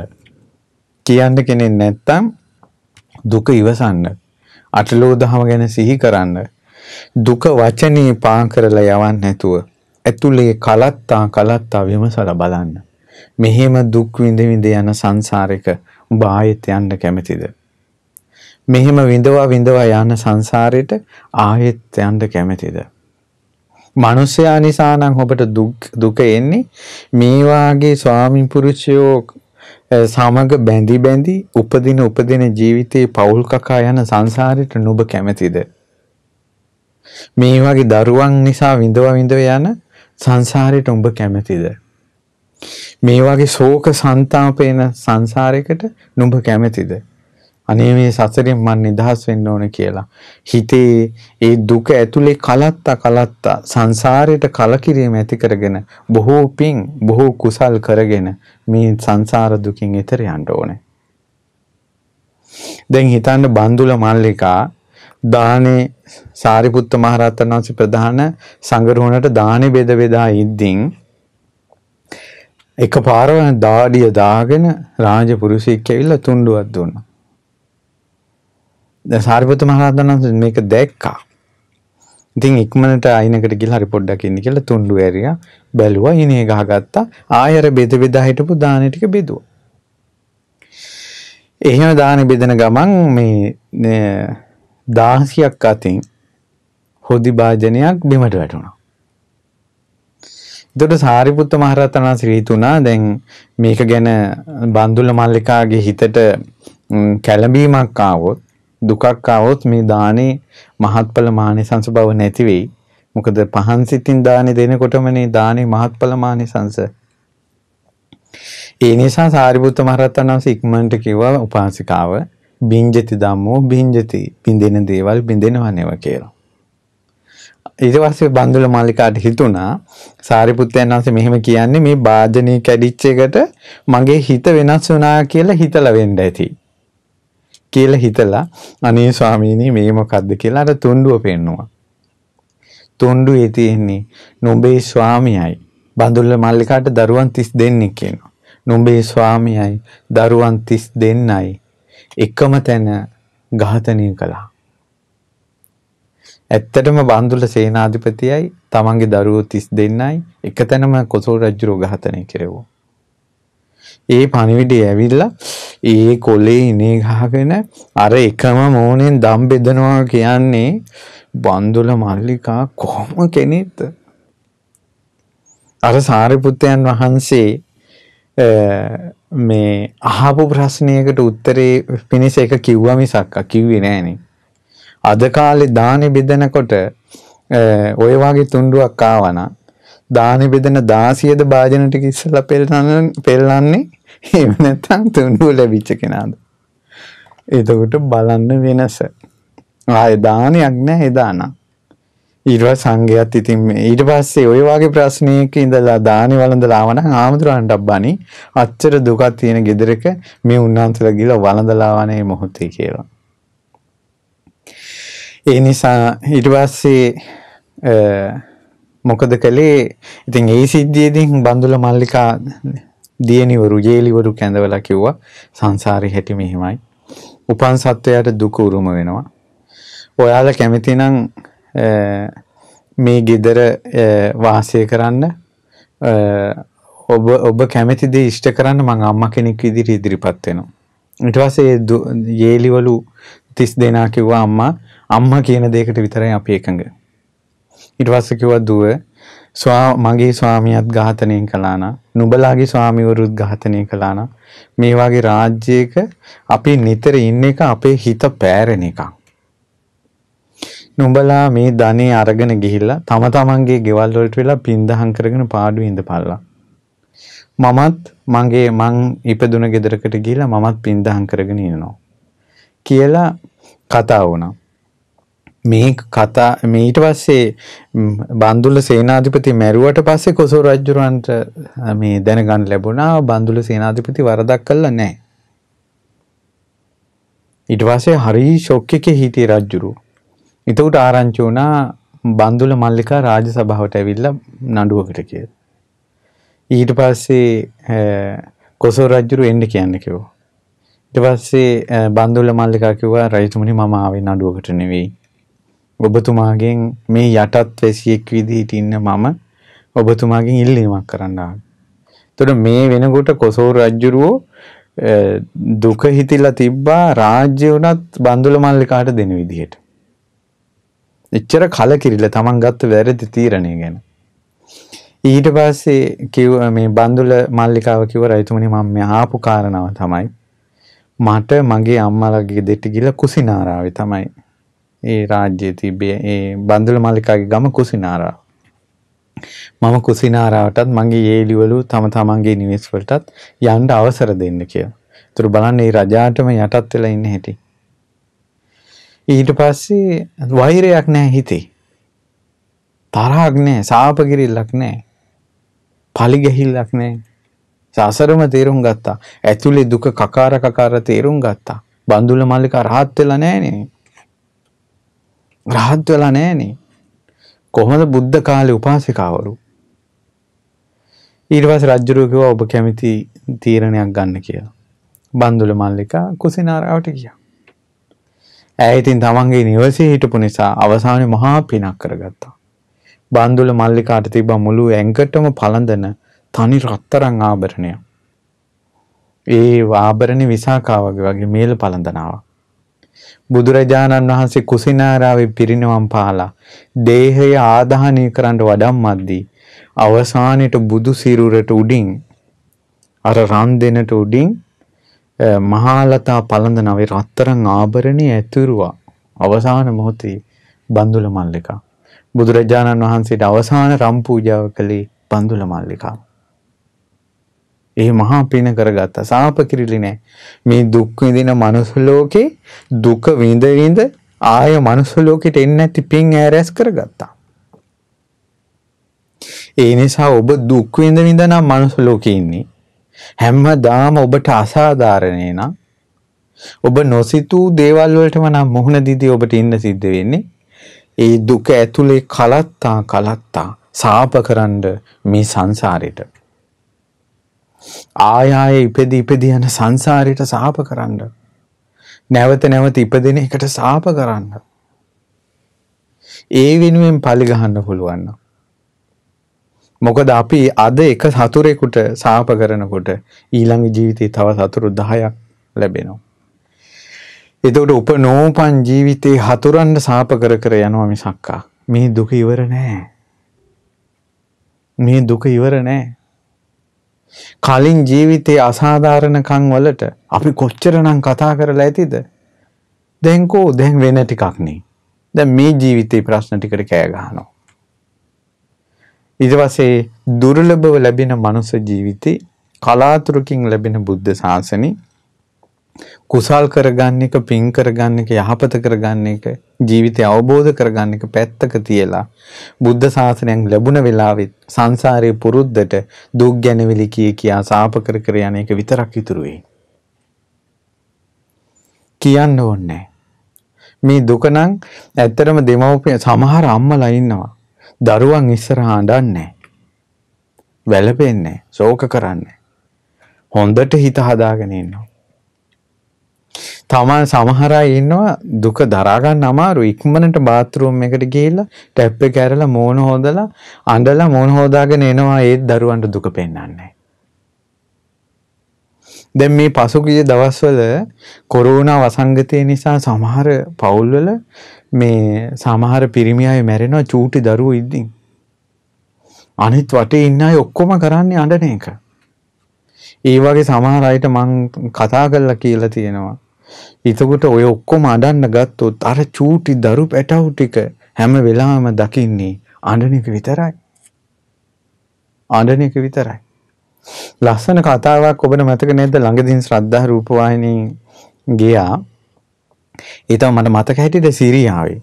කියන්න කෙනෙක් නැත්තම් දුක ඉවසන්න. අටලෝ දහම ගැන සිහි කරන්න. දුක වචනේ පාන් කරලා යවන්න නැතුව ඇතුලේ කලත්තා කලත්තා විමසලා බලන්න. මෙහෙම දුක් විඳ විඳ යන සංසාරෙක ඔබ ආයෙත් යන්න කැමතිද? මෙහෙම විඳවා විඳවා යන සංසාරෙට ආයෙත් යන්න කැමතිද? මනුස්සයා නිසා නම් ඔබට දුක එන්නේ මේ වාගේ ස්වාමි පුරුෂයෝ සමග බැඳි බැඳි උපදින උපදින ජීවිතේ පෞල් කකා යන සංසාරෙට නුඹ කැමැතිද මේ වගේ දරුවන් නිසා විඳව විඳව යන සංසාරෙට උඹ කැමැතිද මේ වගේ ශෝක සන්තාපේන සංසාරයකට නුඹ කැමැතිද අනේ මේ සසරෙන් මං නිදහස් වෙන්න ඕන කියලා. හිතේ ඒ දුක ඇතුලේ කලත්තා කලත්තා සංසාරයට කලකිරීම ඇති කරගෙන බොහෝ පිං බොහෝ කුසල් කරගෙන මේ සංසාර දුකින් එතර යන්න ඕනේ. දැන් හිතන්න බන්දුල මල්ලිකා දානේ සාරිපුත්ත මහරහතන් වහන්සේ ප්‍රධාන සංගරුණට දානේ බෙද බෙදා ඉද්දින් එකපාරව දාඩිය දාගෙන රාජපුරුෂයෙක් ඇවිල්ලා තුණ්ඩුවක් දුන්නා. දැන් සාරිපුත්‍ර මහ රහතන් වහන්සේ මේක දැක්කා. ඉතින් ඉක්මනට අයිනකට ගිහලා හරි පොඩ්ඩක් ඉන්න කියලා තුණ්ඩු ඇරියා. බැලුවා ඉනේ ගහගත්තා. ආයර බෙද බෙදා හිටපු දාන ටික බෙදුවා. එහෙම දාන බෙදෙන ගමන් මේ 16ක් අතින් හොදි භාජනයක් බිමට වැටුණා. එතකොට සාරිපුත්ත මහ රහතන් වහන්සේ හිතුණා දැන් මේක ගැන බන්දුල මල්ලිකාගේ හිතට කැළඹීමක් ආවොත් දුකක් આવොත් මේ දානේ මහත්ඵල මානිසංස බව නැති වෙයි. මොකද පහන් සිතින් දානේ දෙනකොටම මේ දානේ මහත්ඵල මානිසංස ඒ නිසා සාරිපුත්ත මහරහතන් වහන්සේ ඉක්මනට කිව්වා උපාසිකාව බින්ජති ධම්මෝ බින්ජති බින්දෙන දේවල් බින්දෙනවා නේව කියලා. ඊට පස්සේ බන්දුල මාලිකාට හිතුණා සාරිපුත්තයන් වහන්සේ මෙහෙම කියන්නේ මේ වාදනේ කැඩිච්ච එකට මගේ හිත වෙනස් වුණා කියලා හිතලා වෙන්න ඇති. කියලා හිතලා අනේ ස්වාමීනි මේ මොකද්ද කියලා අර තුණ්ඩුව පෙන්නවා. තුණ්ඩුවේ තියෙන්නේ නුඹේ ස්වාමියයි බඳුල්ල මල්ලිකාට දරුවන් 30 දෙන්නෙක් කියනවා. නුඹේ ස්වාමියයි දරුවන් 30 දෙන්නයි එකම තැන ඝාතනය කළා. ඇත්තටම බන්දුල සේනාධිපතියයි තමන්ගේ දරුවෝ 32යි එක තැනම කොසල් රජුරෝ ඝාතනය කෙරෙව්වා. ඒ පණිවිඩය ඇවිල්ලා ඒ කොලේ ඉනේ ගහගෙන අර එකම මෝනෙන් දම් බෙදනවා කියන්නේ බන්දුල මල්ලිකා කොහොම කෙනෙක්ද? අර සාරිපුත්තයන් වහන්සේ මේ අහපු ප්‍රශ්නයකට උත්තරේ පිණිස එක කිව්වා මිසක් කිව්වේ නෑනේ. අද කාලේ දානි බෙදනකොට ඔය වගේ තුණ්ඩුවක් ආවනම් දාන බෙදෙන 16ද භාජන ටික ඉස්සලා පෙල්ලන්නේ එහෙම නැත්නම් තුනුව ලැබිච්ච කෙනාද එතකොට බලන්න වෙනස ආය දානයක් නැහැ එදානම් ඊටවා සංගයත් ඉතින් ඊට පස්සේ ඔය වගේ ප්‍රශ්නයක ඉඳලා දානි වළඳලාම නම් ආමතුරන්ට අබ්බනි අච්චර දුකක් තියෙන ගෙදරක මේ උන්නාන්සලා ගිහලා වළඳලා වනේ මොහොතේ කියලා. ඒ නිසා ඊට පස්සේ මොකද කළේ ඉතින් ඒ සිද්ධියදින් බඳුල මල්ලිකා දියනිවරු ජේලිවරු කැඳවලා කිව්වා සංසාරේ හැටි මෙහෙමයි. උපන් සත්වයාට දුක උරුම වෙනවා. ඔයාලා කැමති නම් මේ গিදර වාසය කරන්න ඔබ ඔබ කැමති දේ ඉෂ්ට කරන්න මං අම්මා කෙනෙක් විදිහට ඉදිරිපත් වෙනවා. ඊට පස්සේ ජේලිවලු 30 දෙනා කිව්වා අම්මා අම්මා කියන දෙයකට විතරයි අපි එකඟ. ඊට පස්සේ කිව්වා දුව ස්වා මගේ ස්වාමියත් ඝාතනය කළානා නුඹලාගේ ස්වාමිවරුත් ඝාතනය කළානා මේ වගේ රාජ්‍යයක අපි නිතර ඉන්න එක අපේ හිත පෑරෙන එකක් නුඹලා මේ ධනේ අරගෙන ගිහිල්ලා තම තමන්ගේ ගෙවල් වලට වෙලා පින්දහම් කරගෙන පාඩු ඉඳපල්ලා මමත් මගේ මං ඉපදුන ගෙදරකට ගිහිල්ලා මමත් පින්දහම් කරගෙන ඉන්නවා කියලා කතා වුණා මේ කතා මේ ඊට පස්සේ බන්දුල සේනාධිපති මැරුවට පස්සේ කොසෝ රජුරන්ට මේ දැනගන්න ලැබුණා බන්දුල සේනාධිපති වරදක් කළා නැහැ. ඊට පස්සේ හරි ෂොක් එකේ හිටියේ රජුරු. ඊට ආරංචි වුණා බන්දුල මල්ලිකා රාජසභාවට ඇවිල්ලා නඩුවකට කියලා. ඊට පස්සේ කොසෝ රජුරු එන්න කියන්න කිව්වා. ඊට පස්සේ බන්දුල මල්ලිකා කිව්වා රජතුමනි මම ආවේ නඩුවකට නෙවෙයි. ඔබතුමාගෙන් මේ යටත් වැසියෙක් විදිහට ඉන්න මම ඔබතුමාගෙන් ඉල්ලීමක් කරන්න ආවා. මේ වෙනකොට කොසෝ රජුරෝ දුක හිතිලා තිබ්බා රාජ්‍ය උනත් බන්දුල මල්ලිකාට දෙන විදිහට. එච්චර කලකිරිලා Taman ගත්ත වැරදි තීරණය ගැන. ඊට පස්සේ කිව්ව මේ බන්දුල මල්ලිකාව කිව්ව රයිතුමනි මම මේ ආපු කාරණාව තමයි මට මගේ අම්මලාගේ දෙට ගිහලා කුසිනාරාවේ තමයි ඒ රාජ්‍යයේ තිබේ ඒ බන්දුල මල්ලිකාගේ ගම කුසිනාරාව. මම කුසිනාරාවටත් මගේ යේලිවලු තම තමන්ගේ නිවෙස් වලටත් යන්න අවසර දෙන්න කියලා. ඒතර බලන්න මේ රජාටම යටත් වෙලා ඉන්න හැටි. ඊට පස්සේ වෛරයක් නැහැ හිතේ. තරහක් නැහැ, සාපගිරිල්ලක් නැහැ. පලිගැහිල්ලක් නැහැ. සසරම තේරුම් ගත්තා. ඇතුලේ දුක කකාර කකාර තේරුම් ගත්තා. බන්දුල මල්ලිකා රහත් වෙලා නැහැ නේ. රහත් වෙලා නෑනේ. කොහොමද බුද්ධ කාලේ උපාසිකාවරු? ඊට පස්සේ රජුරු කිව්වා ඔබ කැමති තීරණයක් ගන්න කියලා. බන්දුල මල්ලිකා කුසිනාරාවට ගියා. ඇය ඉතින් තමන්ගේ නිවසේ හිටපු නිසා අවසානයේ මහා පිනක් කරගත්තා. බන්දුල මල්ලිකාට තිබ්බ මුළු ඇඟටම පළඳන තනි රත්තරන් ආභරණයක්. ඒ ආභරණේ විසාකා වගේ වගේ මේල පළඳනාවක්. බුදුරජාණන් වහන්සේ කුසිනාරාවේ පිරිනවම් පාලා දේහය ආදාහනය කරන්න වඩම්මද්දී අවසානයේ බුදු සිරුරට උඩින් අර රන් දෙනට උඩින් මහාලතා පළඳ නවේ රත්තරන් ආභරණය ඇතුරුවා අවසාන මොහොතේ බන්දුල මල්ලිකා බුදුරජාණන් වහන්සේට අවසාන රම් පූජාව කළේ බන්දුල මල්ලිකා ඒ මහා පින කරගත්තා. සාප කිරිලි නෑ. මේ දුක් විඳින මනුස්ස ලෝකේ දුක විඳ විඳ ආය මනුස්ස ලෝකෙට එන්නේ නැති පින් ඈරැස් කරගත්තා. ඒ නිසා ඔබ දුක් විඳ විඳ නම් මනුස්ස ලෝකේ ඉන්නේ. හැමදාම ඔබට අසාධාරණේ නම් ඔබ නොසිතූ දේවල් වලටම නම් මුහුණ දීදී ඔබට ඉන්න සිද්ධ වෙන්නේ. ඒ දුක ඇතුලේ කලත්තා කලත්තා සාප කරන්න මේ සංසාරෙට. ආයායේ ඉපදි ඉපදි යන සංසාරයට සාප කරන්න. නැවත නැවත ඉපදෙන එකට සාප කරන්න. ඒ වෙනුවෙන් පලි ගහන්න පුළුවන්. මොකද අපි අද එක සතුරෙකුට සාප කරනකොට ඊළඟ ජීවිතේ තව සතුරු 10ක් ලැබෙනවා. එතකොට උපනෝපන් ජීවිතේ හතුරන්න සාප කර කර යනවා මිසක්කා. මේ දුක ඉවර නෑ. මේ දුක ඉවර නෑ. කලින් ජීවිතයේ අසාධාරණකම් වලට අපි කොච්චරනම් කතා කරලා ඇතිද? දැන්කෝ දැන් වෙන ටිකක් නේ. දැන් මේ ජීවිතේ ප්‍රශ්න ටිකට කෑ ගහනවා. ඊට පස්සේ දුර්ලභව ලැබෙන මනුෂ්‍ය ජීවිතේ කලාතුරකින් ලැබෙන බුද්ධ ශාසනේ කුසල් කරගන්න එක පින් කරගන්න එක යහපත කරගන්න එක ජීවිතය අවබෝධ කරගන්න එක පැත්තක තියලා බුද්ධ ශාසනයෙන් ලැබුණ වෙලාවෙත් සංසාරයේ පුරුද්දට දුක් ගැනවිලි කී කියා සාප කර කර යන එක විතරක් ඉතුරු වෙයි. කියන්න ඕනේ. මේ දුක නම් ඇත්තටම දෙමව්පිය සමහර අම්මලා ඉන්නවා. දරුවන් ඉස්සරහා අඬන්නේ වැළපෙන්නේ, ශෝක කරන්නේ. හොඳට හිත හදාගෙන ඉන්නවා. තමන් සමහර අය ඉන්නවා දුක දරා ගන්න අමාරු ඉක්මනට බාත් รู ම් එකට ගිහිල්ලා ටැප් එක ඇරලා මෝන හොදලා අඬලා මෝන හොදාගෙන එනවා ඒත් දරුවන්ට දුක පෙන්වන්නේ දැන් මේ පසුගිය දවස්වල කොරෝනා වසංගතය නිසා සමහර පවුල්වල මේ සමහර පිරිමි අය මැරෙනවා චූටි දරුවෝ ඉදින් අනිත් වටේ ඉන්න අය ඔක්කොම කරන්නේ අඬන එක. ඒ වගේ සමහර අයට මං කතා කරලා කියලා තියෙනවා. එතකොට ඔය ඔක්කොම අඩන්න ගත්තොත් අර චූටි දරු පැටවු ටික හැම වෙලාවෙම දකින්නේ අඬන එක විතරයි. අඬන එක විතරයි. ලස්සන කතාවක් ඔබට මතක නැද්ද ළඟදීන් ශ්‍රද්ධා රූපවාහිනී ගියා. ඒ තමයි මට මතක හැටියට සිරියාවේ.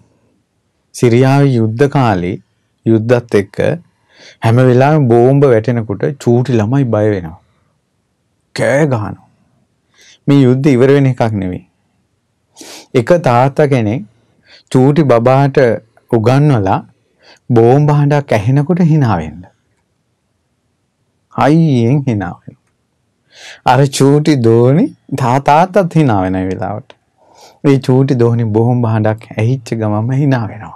සිරියාවේ යුද්ධ කාලේ යුද්ධත් එක්ක හැම වෙලාවෙම බෝම්බ වැටෙනකොට චූටි ළමයි බය වෙනවා. කෑ ගහනවා. මේ යුද්ධ ඉවර වෙන එකක් නෙවෙයි. එක තාත්තා කෙනෙක් චූටි බබාට උගන්වලා බෝම්බ හඬක් ඇහෙනකොට hina වෙන්න. හයියෙන් hina වෙනවා. අර චූටි දෝනි තාතාත්තත් hina වෙන වෙලාවට. මේ චූටි දෝනි බෝම්බ හඬක් ඇහිච්ච ගමම hina වෙනවා.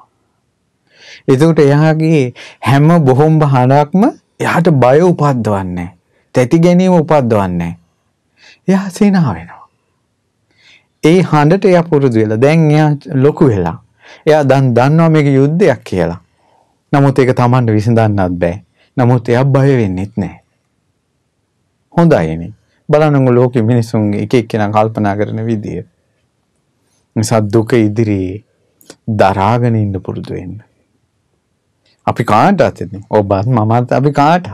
එතකොට එයාගේ හැම බෝම්බ හඬක්ම එයාට බය උපද්දවන්නේ. තැති ගැනීම උපද්දවන්නේ එයා සේනා වෙනවා. ඒ හඬට එයා පුරුදු වෙලා දැන් එයා ලොකු වෙලා. එයා දැන් දන්නවා මේක යුද්ධයක් කියලා. නමුත් ඒක Tamanට විසඳන්නත් බෑ. නමුත් එයා බය වෙන්නෙත් නෑ. හොඳයිනේ. බලන්නකො ලෝකෙ මිනිසුන් එක එක්කෙනා කල්පනා කරන විදිය. නිසා දුක ඉදිරියේ දරාගෙන ඉන්න පුරුදු වෙන්න. අපි කාටත් ඔබත් මමත් අපි කාටත්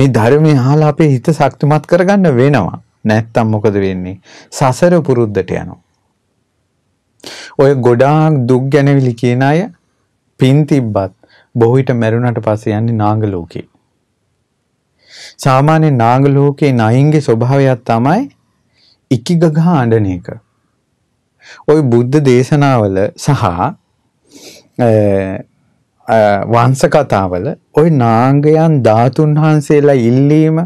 මේ ධර්මය අහලා අපේ හිත ශක්තිමත් කරගන්න වෙනවා. නැත්තම් මොකද වෙන්නේ? සසර පුරුද්දට යනවා. ඔය ගොඩාක් දුක් ගැනවිලි කියන අය පින් තිබ්බත් බොහෝ විට මැරුණට පස්සේ යන්නේ නාග ලෝකේ. සාමාන්‍ය නාග ලෝකේ නයින්ගේ ස්වභාවයක් තමයි ඉකිගගහ අඬන එක. ওই බුද්ධ දේශනාවල සහ වංශ කතාවල ওই නාංගයන් ධාතුන් වහන්සේලා ඉල්ලීම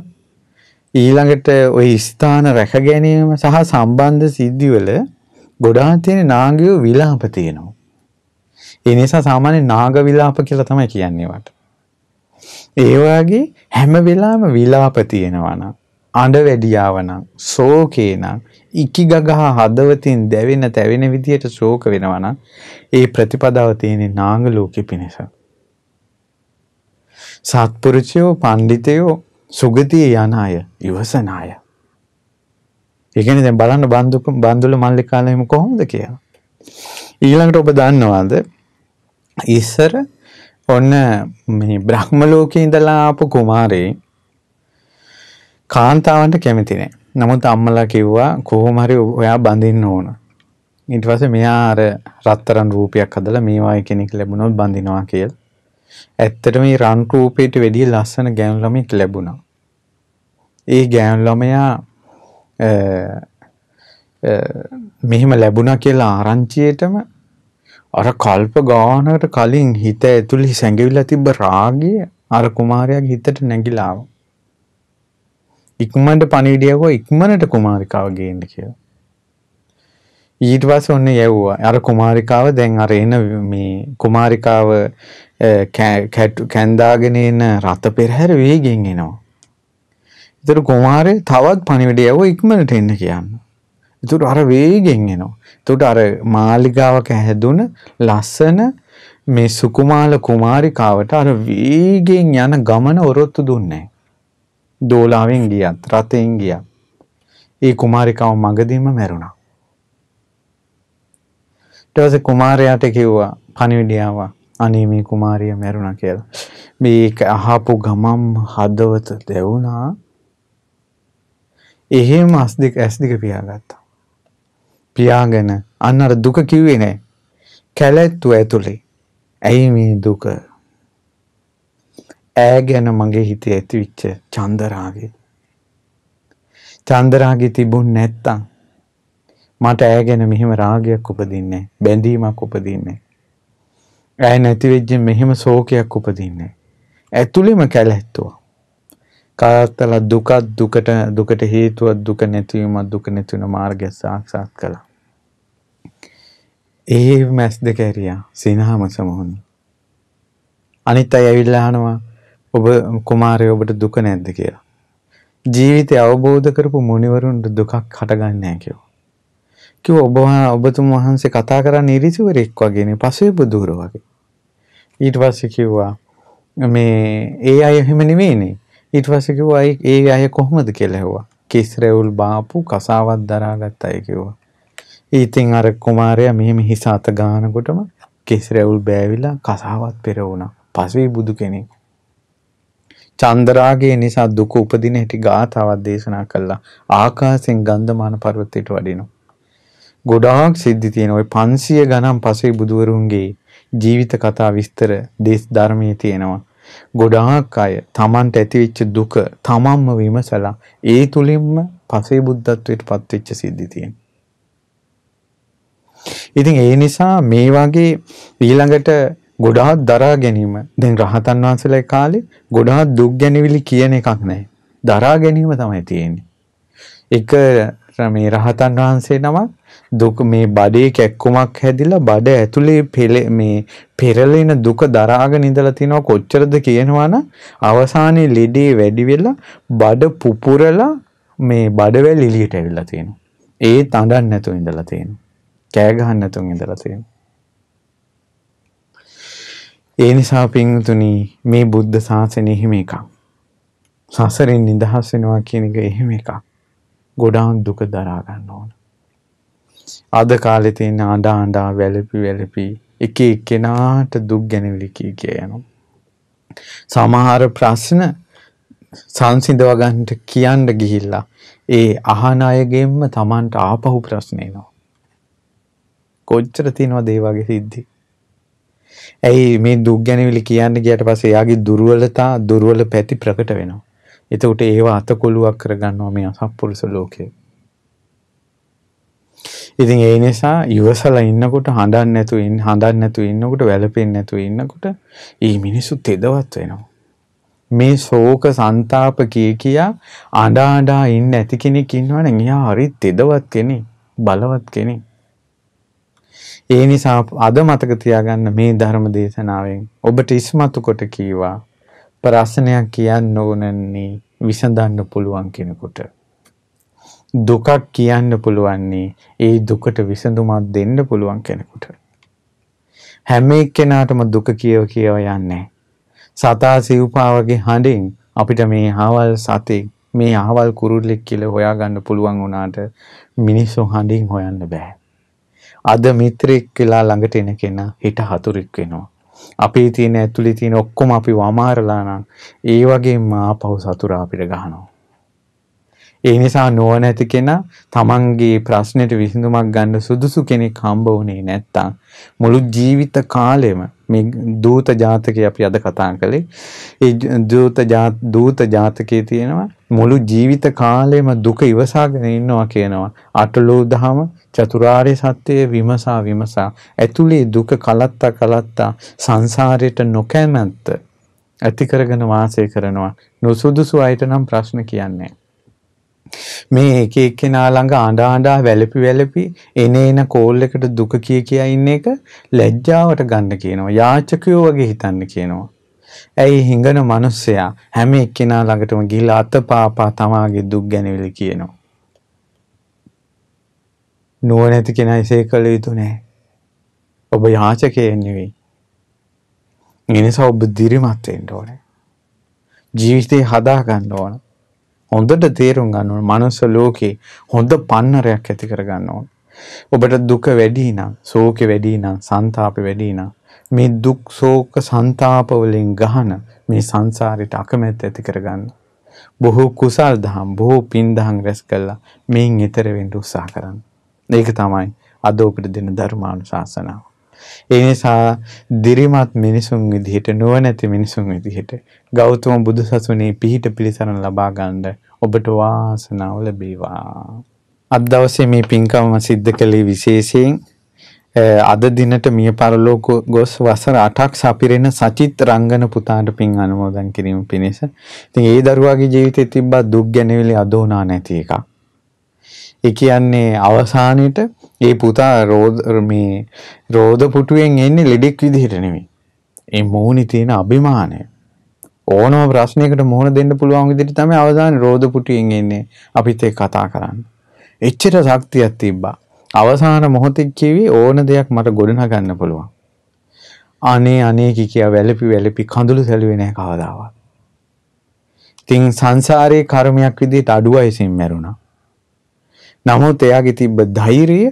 ඊළඟට ওই ස්ථාන රැක ගැනීම සහ සම්බන්ධ සිද්ධිවල ගොඩාක් තියෙන නාගයෝ විලාප තියෙනවා. ඒ නිසා සාමාන්‍ය නාග විලාප කියලා තමයි කියන්නේ වට. ඒ වගේ හැම වෙලාවෙම විලාප තියෙනවා නම් අඬ වැඩියාව නම් ශෝකේ නම් ඉකිගගහ හදවතින් දැවෙන තැවෙන විදියට ශෝක වෙනවා නම් ඒ ප්‍රතිපදාව තියෙන්නේ නාග ලෝකෙ පිණිස. සත්පුරුෂයෝ පඬිතයෝ සුගතිය යන අය ඉවසන අය. ඒ කියන්නේ දැන් බලන්න බන්දු බන්දුල මල්ලිකාලේම කොහොමද කියලා. ඊළඟට ඔබ දන්නවාද ඉස්සර ඔන්න මේ බ්‍රහ්ම ලෝකේ ඉඳලා ආපු කුමාරේ කාන්තාවන්ට කැමති නැහැ. නමුත් අම්මලා කිව්වා කොහොම හරි ඔයා බඳින්න ඕන. ඊට පස්සේ මෙයා අර රත්තරන් රූපයක් හදලා මේවා කෙනෙක් ලැබුණොත් බඳිනවා කියලා. ඇත්තටම මේ රන් රූපයට වැඩිය ලස්සන ගෑනු ළමෙක් ලැබුණා. ඒ ගෑනු ළමයා මෙහෙම ලැබුණා කියලා ආරංචියේටම අර කල්ප ගානකට කලින් හිත ඇතුළේ සැඟවිලා තිබ්බ රාගය අර කුමාරයාගේ හිතට නැගිලා ආවා. ඉක්මට පණිවිඩියකෝ ඉක්මනට කුමාරිකාව ගේන්න කියලා. ඊට පස්සේ ඔන්න යැව්වා. අර කුමාරිකාව දැන් අර එන මේ කුමාරිකාව කැන්දාගෙන එන රත පෙරහැර වේගෙන් එනවා. ඒතර කුමාරේ තවත් පණිවිඩයව ඉක්මනට එන්න කියන්න. ඒතර අර වේගෙන් එනවා. ඒතර අර මාලිගාවක හැදුන ලස්සන මේ සුකුමාල කුමාරිකාවට අර වේගෙන් යන ගමන ඔරොත්තු දුන්නේ. දෝලාවෙන් ගියත් රථයෙන් ගියත් ඒ කුමාරිකාව මගදීම මැරුණා. ඊට පස්සේ කුමාරයාට කිව්වා පණිවිඩයාවා අනේ මේ කුමාරිය මැරුණා කියලා. මේක අහපු ගමම් හදවත දැවුණා. එහෙම ඇස් දෙක ඇස් දෙක පියාගත්තා. පියාගෙන අන්න අර දුක කිව්වේ නෑ. කැලැත්තුව ඇතුලේ. ඇයි මේ දුක ඈ ගැන මගේ හිතේ ඇතිවිච්ච චන්දරාගය. චන්දරාගය තිබුණ නැත්තම් මට ඈ ගැන මෙහෙම රාගයක් උපදින්නේ බැඳීමක් උපදින්නේ ඈ නැති වෙච්ච මෙහෙම ශෝකයක් උපදින්නේ ඇතුළෙම කැලැත්තුවා කාත්තල දුකක් දුකට දුකට හේතුවක් දුක නැතිවීමක් දුක නැතිවන මාර්ගය සාක්ෂාත් කළා ඒ මැස් දෙක ඇරියා සිනහම සමහුණි අනිත් අය ඇවිල්ලා අහනවා ඔබ කුමාරය ඔබට දුක නැද්ද කියලා. ජීවිතය අවබෝධ කරපු මුනිවරුන්ට දුකක් හටගන්නේ නැහැ කිව්වා. කිව්වා ඔබ ඔබතුම වහන්සේ කතා කරන්නේ ඉරිසිවරෙක් වගේනේ පසේ බුදුර වගේ. ඊට පස්සේ කිව්වා මේ ඒ අය එහෙම නෙමෙයිනේ. ඊට පස්සේ කිව්වා ඒ අය කොහොමද කියලා ඇහුවා. කිස්රෙවුල් බාපු කසාවක් දරාගත් අය කිව්වා. ඉතින් අර කුමාරයා මෙහෙම හිස අත ගානකොටම කිස්රෙවුල් බෑවිලා කසාවත් පෙර වුණා. පසේ බුදු කෙනෙක්. චන්දරාගය නිසා දුක උපදින හැටි ගාථාවක් දේශනා කළා. ආකාශයෙන් ගන්ධමාන පර්වතයට වඩිනවා. ගොඩාක් සිද්ධි තියෙන ওই 500 ගණන් පසේ බුදුවරුන්ගේ ජීවිත කතා විස්තර දේශ ධර්මයේ තියෙනවා. ගොඩාක් අය තමන්ට ඇතිවෙච්ච දුක තමන්ම විමසලා ඒ තුලින්ම පසේ බුද්ධත්වයට පත්වෙච්ච සිද්ධි තියෙනවා. ඉතින් ඒ නිසා මේ වගේ ඊළඟට ගොඩාක් දරා ගැනීම දැන් රහතන් වහන්සේලා කාලේ ගොඩාක් දුක් ගැනවිලි කියන එකක් නැහැ. දරා ගැනීම තමයි තියෙන්නේ. එක මේ රහතන් වහන්සේ නමක් දුක මේ බඩේ කැක්කුමක් හැදිලා බඩ ඇතුලේ පෙළ මේ පෙරලෙන දුක දරාගෙන ඉඳලා තිනවා කොච්චරද කියනවනම් අවසානයේ ලෙඩේ වැඩි වෙලා බඩ පුපුරලා මේ බඩවැල් එළියට ඇවිල්ලා තියෙනවා. ඒ තඬන් නැතුව ඉඳලා තියෙනවා. කෑ ගහන්න නැතුව ඉඳලා තියෙනවා. ඒ නිසා පින්තුනි මේ බුද්ධ ශාසනය හිම එකක්. සසරෙන් නිදහස් වෙනවා කියන එක එහෙම එකක්. ගොඩාක් දුක දරා ගන්න ඕන. අද කාලේ තියෙන අඬා අඬා වැළපි වැළපි එක එක්කෙනාට දුක් ගැනවිලි කී කිය යනවා. සමහර ප්‍රශ්න සංසිඳව ගන්නට කියන්න ගිහිල්ලා ඒ අහන අයගෙන්ම Tamanට ආපහු ප්‍රශ්න එනවා. කොච්චර තියෙනවද ඒ වගේ සිද්ධි? ඇයි මේ දුක් ගැනවිලි කියන්න ගියට පස්සේ එයාගේ දුර්වලතා දුර්වල පැති ප්‍රකට වෙනවා. එතකොට ඒවා අතකොලුවක් කරගන්නවා මේ අසත්පුරුෂ ලෝකේ. ඉතින් ඒ නිසා ඉවසලා ඉන්නකොට හඬන්නේ නැතු ඉන්න හඬන්නේ නැතු ඉන්නකොට වැළපෙන්නේ නැතු ඉන්නකොට ඊ මිනිස්සු තෙදවත් වෙනවා. මේ ශෝක ਸੰతాප කී කියා අඬා අඬා ඉන්න ඇති කෙනෙක් ඉන්නවනම් එයා හරි තෙදවත් කෙනෙක්, බලවත් කෙනෙක්. ඒ නිසා අද මතක තියාගන්න මේ ධර්ම දේශනාවෙන් ඔබට ඉස්මතු කොට කීවා ප්‍රශ්නයක් කියන්න ඕනන්නේ විසඳන්න පුළුවන් කෙනෙකුට. දුකක් කියන්න පුළුවන්නේ ඒ දුකට විසඳුමක් දෙන්න පුළුවන් කෙනෙකුට. හැම එක්කෙනාටම දුක කියව කියව යන්නේ. සතා සිව්පාවගේ හඬින් අපිට මේ හවල් සතෙක් මේ අහවල් කුරුල්ලෙක් කියලා හොයාගන්න පුළුවන් වුණාට මිනිස්සු හඬින් හොයන්න බෑ. අද මිත්‍රෙක් වෙලා ළඟට එන කෙනා හිට හතුරෙක් වෙනවා. අපේ තියෙන ඇතුලේ තියෙන ඔක්කොම අපි වමාරලා නම් ඒ වගේම ආපහු සතුරා අපිට ගහනවා. ඒ නිසා නොනැති කෙනා තමන්ගේ ප්‍රශ්නෙට විසඳුමක් ගන්න සුදුසු කෙනෙක් හම්බ වුණේ නැත්තම් මුළු ජීවිත කාලෙම මේ දූත ජාතකය අපි අද කතා කළේ ඒ දූත දූත ජාතකයේ තියෙනවා මුළු ජීවිත කාලයම දුක ඉවසාගෙන ඉන්නවා කියනවා අටලෝ දහම චතුරාර්ය සත්‍යය විමසා විමසා ඇතුලේ දුක කලත්තා කලත්තා සංසාරයට නොකැමැත්ත ඇති කරගෙන වාසය කරනවා නුසුදුසු අයට නම් ප්‍රශ්න කියන්නේ මේ එක එක්කෙනා ළඟ අඬා අඬා වැළපි වැළපි එන එන කෝල් එකට දුක කිය කියා ඉන්න එක ලැජ්ජාවට ගන්න කියනවා. යාචකයෝ වගේ හිතන්න කියනවා. ඇයි හිඟන මිනිස්සයා හැම එක්කෙනා ළඟටම ගිහිලා අතපාපා තමාගේ දුක් ගැනවිලි කියනවා. නුවණැති කෙනා එසේ කළ යුතු නෑ. ඔබ යාචකයෙක් නෙවෙයි. ඒ නිසා ඔබ දිරිමත් වෙන්න ඕනේ. ජීවිතේ හදා ගන්න ඕනේ. හොඳට තේරුම් ගන්න ඕන මනුස්ස ලෝකේ හොඳ පන්නරයක් ඇති කර ගන්න ඕන. ඔබට දුක වැඩි නම්, ශෝකෙ වැඩි නම්, සන්තාපෙ වැඩි නම් මේ දුක් ශෝක සන්තාප වලින් ගහන මේ සංසාරයට අකමැත්ත ඇති කර ගන්න. බොහෝ කුසල් දහම්, බොහෝ පින් දහම් රැස් කළා මේන් ඈතර වෙන්න උත්සාහ කරන්න. ඒක තමයි අද ඔබට දෙන ධර්මානුශාසනාව. ඒ නිසා දිරිමත් මිනිසුන් විදිහට නුවණැති මිනිසුන් විදිහට ගෞතම බුදුසසුනේ පිහිට පිළිසරණ ලබා ගන්න ඔබට වාසනාව ලැබේවා. අද දවසේ මේ පින්කම සිද්ධ කළේ විශේෂයෙන් අද දිනට මිය පරලෝක ගොස් වසර 8ක් සපිරෙන සචිත් රංගන පුතාට පින් අනුමෝදන් කිරීම පිණිස. ඉතින් ඒ දරුවාගේ ජීවිතේ තිබ්බ දුක් ගැනවිලි අදෝනා නැති එකක්. ඒ කියන්නේ අවසානයේට ඒ පුතා රෝද මේ රෝද පුටුවෙන් එන්නේ ලෙඩෙක් විදිහට නෙමෙයි. ඒ මොහොනේ තියෙන අභිමානය. ඕනම ප්‍රශ්නයකට මොහොන දෙන්න පුළුවන් විදිහට තමයි අවසානයේ රෝද පුටුවෙන් එන්නේ අපිත් ඒක කතා කරන්න. එච්චර ශක්තියක් තිබ්බා. අවසාන මොහොතේ කිවි ඕන දෙයක් මට ගොඩනගන්න පුළුවන්. අනේ අනේ කිකියා වැළපි වැළපි කඳුළු සැලුවේ නැහැ කවදාවත්. තින් සංසාරේ කර්මයක් විදිහට අඩුවයිසින් මැරුණා. නමුත් එයාගේ තිබ්බ ධෛර්යය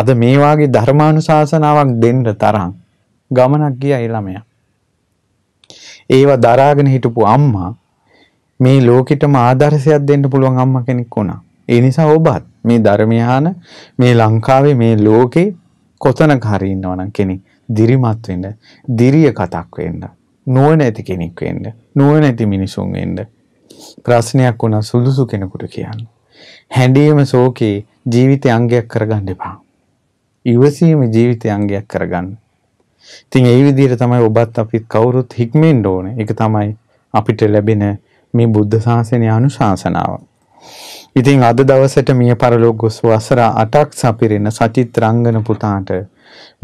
අද මේ වාගේ ධර්මානුශාසනාවක් දෙන්න තරම් ගමනක් ගියයි ළමයා. ඒවා දරාගෙන හිටපු අම්මා මේ ලෝකෙටම ආදර්ශයක් දෙන්න පුළුවන් අම්මා කෙනෙක් වුණා. ඒ නිසා ඔබත් මේ ධර්මයාන මේ ලංකාවේ මේ ලෝකේ කොතනක හරි ඉන්නවනම් කෙනෙක් දිරිමත් වෙන්න, දිරිය කතක් වෙන්න, නුවණැති කෙනෙක් වෙන්න, නුවණැති මිනිසුන් වෙන්න. ප්‍රශ්නයක් වුණා සුදුසු කෙනෙකුට කියන්න. හැඬීම ශෝකේ ජීවිතය අංගයක් කරගන්න එපා. ඉවසීම ජීවිතය අංගයක් කරගන්න. ඉතින් ඒ විදිහට තමයි ඔබත් අපිත් කවුරුත් හික්මෙන්න ඕනේ. ඒක තමයි අපිට ලැබෙන මේ බුද්ධ ශාසනය අනුශාසනාව. ඉතින් අද දවසට මිය පරලෝක ගොස් වසර 8ක් සපිරෙන සචිත් රංගන පුතාට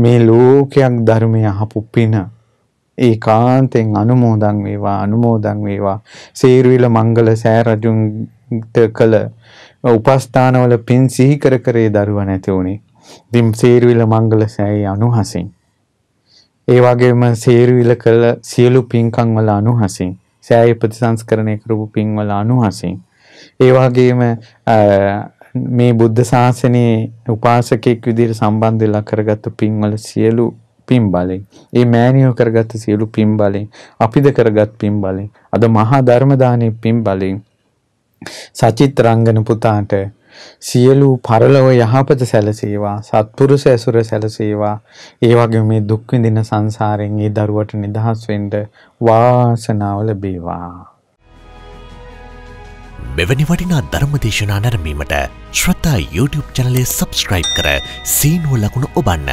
මේ ලෝකයක් ධර්මය අහපු පින ඒකාන්තෙන් අනුමෝදන් වේවා අනුමෝදන් වේවා සේරුවිල මංගල සෑරජුන්ට කළ උපස්ථානවල පින් සිහි කර කරේ දරුවා නැති වුණේ. ඉතින් සේරුවිල මංගල සෑය අනුහසින්. ඒ වගේම සේරුවිල කළ සියලු පින්කම් වල අනුහසින්. සෑය ප්‍රතිසංස්කරණය කරපු පින් වල අනුහසින්. ඒ වගේම මේ බුද්ධ ශාසනයේ උපාසකෙක් විදිහට සම්බන්ධ වෙලා කරගත්තු පින්වල සියලු පින් බලෙන් ඒ මෑණියෝ කරගත්ත සියලු පින් බලෙන් අපිද කරගත් පින් බලෙන් අද මහා ධර්ම දානයේ පින් බලෙන් සචිත් රංගන පුතාට සියලු පරලොව යහපත සැලසේවා සත්පුරුෂ ඇසුර සැලසේවා ඒ වගේ මේ දුක් විඳින සංසාරයෙන් ඒ දරුවට නිදහස් වෙන්න වාසනාව ලැබේවා මෙවැනි වටිනා ධර්ම දේශනා නැරඹීමට ශ්‍රතා YouTube චැනලය සබස්ක්‍රයිබ් කර සීනුව ලකුණ ඔබන්න